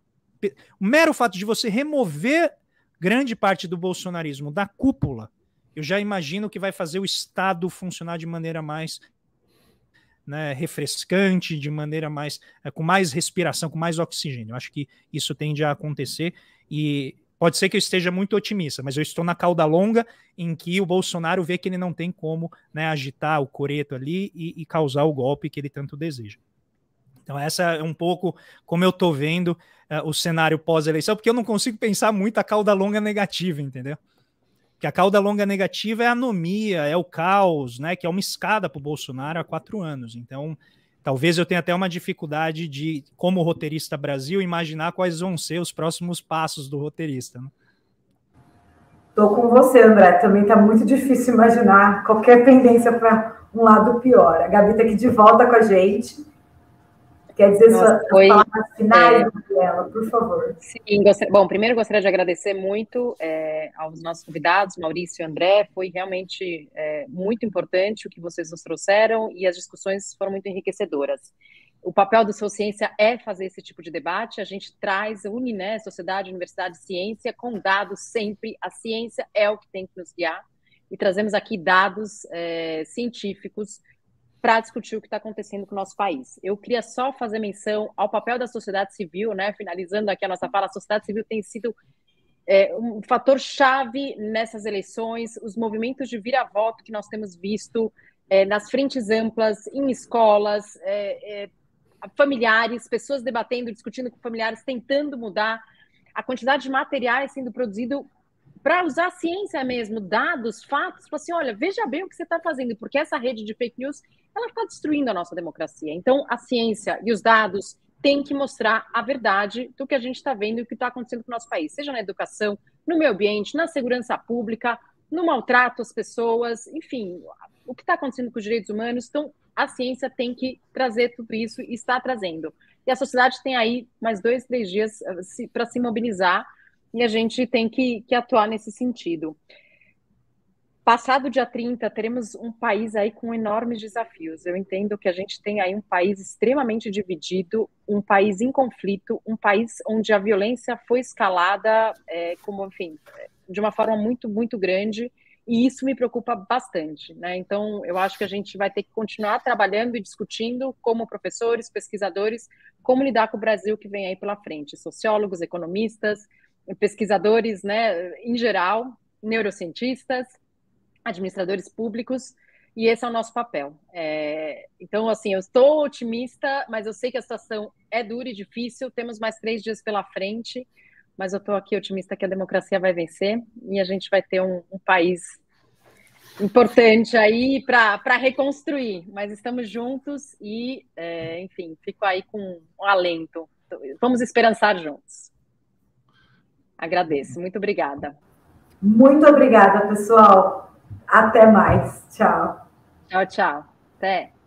O mero fato de você remover grande parte do bolsonarismo da cúpula, eu já imagino que vai fazer o Estado funcionar de maneira mais né, refrescante, de maneira mais é, com mais respiração, com mais oxigênio. Eu acho que isso tende a acontecer e pode ser que eu esteja muito otimista, mas eu estou na cauda longa em que o Bolsonaro vê que ele não tem como né, agitar o coreto ali e, e causar o golpe que ele tanto deseja. Então, essa é um pouco como eu estou vendo uh, o cenário pós-eleição, porque eu não consigo pensar muito a cauda longa negativa, entendeu? que a cauda longa negativa é a anomia, é o caos, né? Que é uma escada para o Bolsonaro há quatro anos. Então, talvez eu tenha até uma dificuldade de, como roteirista Brasil, imaginar quais vão ser os próximos passos do roteirista. Né? Estou com você, André. Também está muito difícil imaginar qualquer pendência para um lado pior. A Gabi está aqui de volta com a gente. Quer dizer Nossa, suas foi... palavras finais, Gabriela, por favor. Sim, bom, primeiro gostaria de agradecer muito é, aos nossos convidados, Maurício e André, foi realmente é, muito importante o que vocês nos trouxeram e as discussões foram muito enriquecedoras. O papel do Ciência é fazer esse tipo de debate, a gente traz, une, né, sociedade, universidade, ciência, com dados sempre, a ciência é o que tem que nos guiar, e trazemos aqui dados é, científicos para discutir o que está acontecendo com o nosso país. Eu queria só fazer menção ao papel da sociedade civil, né? Finalizando aqui a nossa fala, a sociedade civil tem sido é, um fator chave nessas eleições, os movimentos de vira-voto que nós temos visto é, nas frentes amplas, em escolas, é, é familiares, pessoas debatendo, discutindo com familiares, tentando mudar a quantidade de materiais sendo produzido para usar a ciência mesmo, dados, fatos, para assim, olha, veja bem o que você está fazendo, porque essa rede de fake news ela está destruindo a nossa democracia. Então, a ciência e os dados têm que mostrar a verdade do que a gente está vendo e o que está acontecendo com o nosso país, seja na educação, no meio ambiente, na segurança pública, no maltrato às pessoas, enfim, o que está acontecendo com os direitos humanos. Então, a ciência tem que trazer tudo isso e está trazendo. E a sociedade tem aí mais dois, três dias eh, para se mobilizar e a gente tem que, que atuar nesse sentido. Passado o dia 30, teremos um país aí com enormes desafios. Eu entendo que a gente tem aí um país extremamente dividido, um país em conflito, um país onde a violência foi escalada, é, como, enfim, de uma forma muito, muito grande, e isso me preocupa bastante. Né? Então, eu acho que a gente vai ter que continuar trabalhando e discutindo, como professores, pesquisadores, como lidar com o Brasil que vem aí pela frente, sociólogos, economistas, pesquisadores, né, em geral, neurocientistas, administradores públicos, e esse é o nosso papel. É, então, assim, eu estou otimista, mas eu sei que a situação é dura e difícil, temos mais três dias pela frente, mas eu estou aqui otimista que a democracia vai vencer e a gente vai ter um, um país importante aí para reconstruir. Mas estamos juntos e, é, enfim, fico aí com um alento. Vamos esperançar juntos. Agradeço. Muito obrigada. Muito obrigada, pessoal. Até mais. Tchau. Tchau, tchau. Até.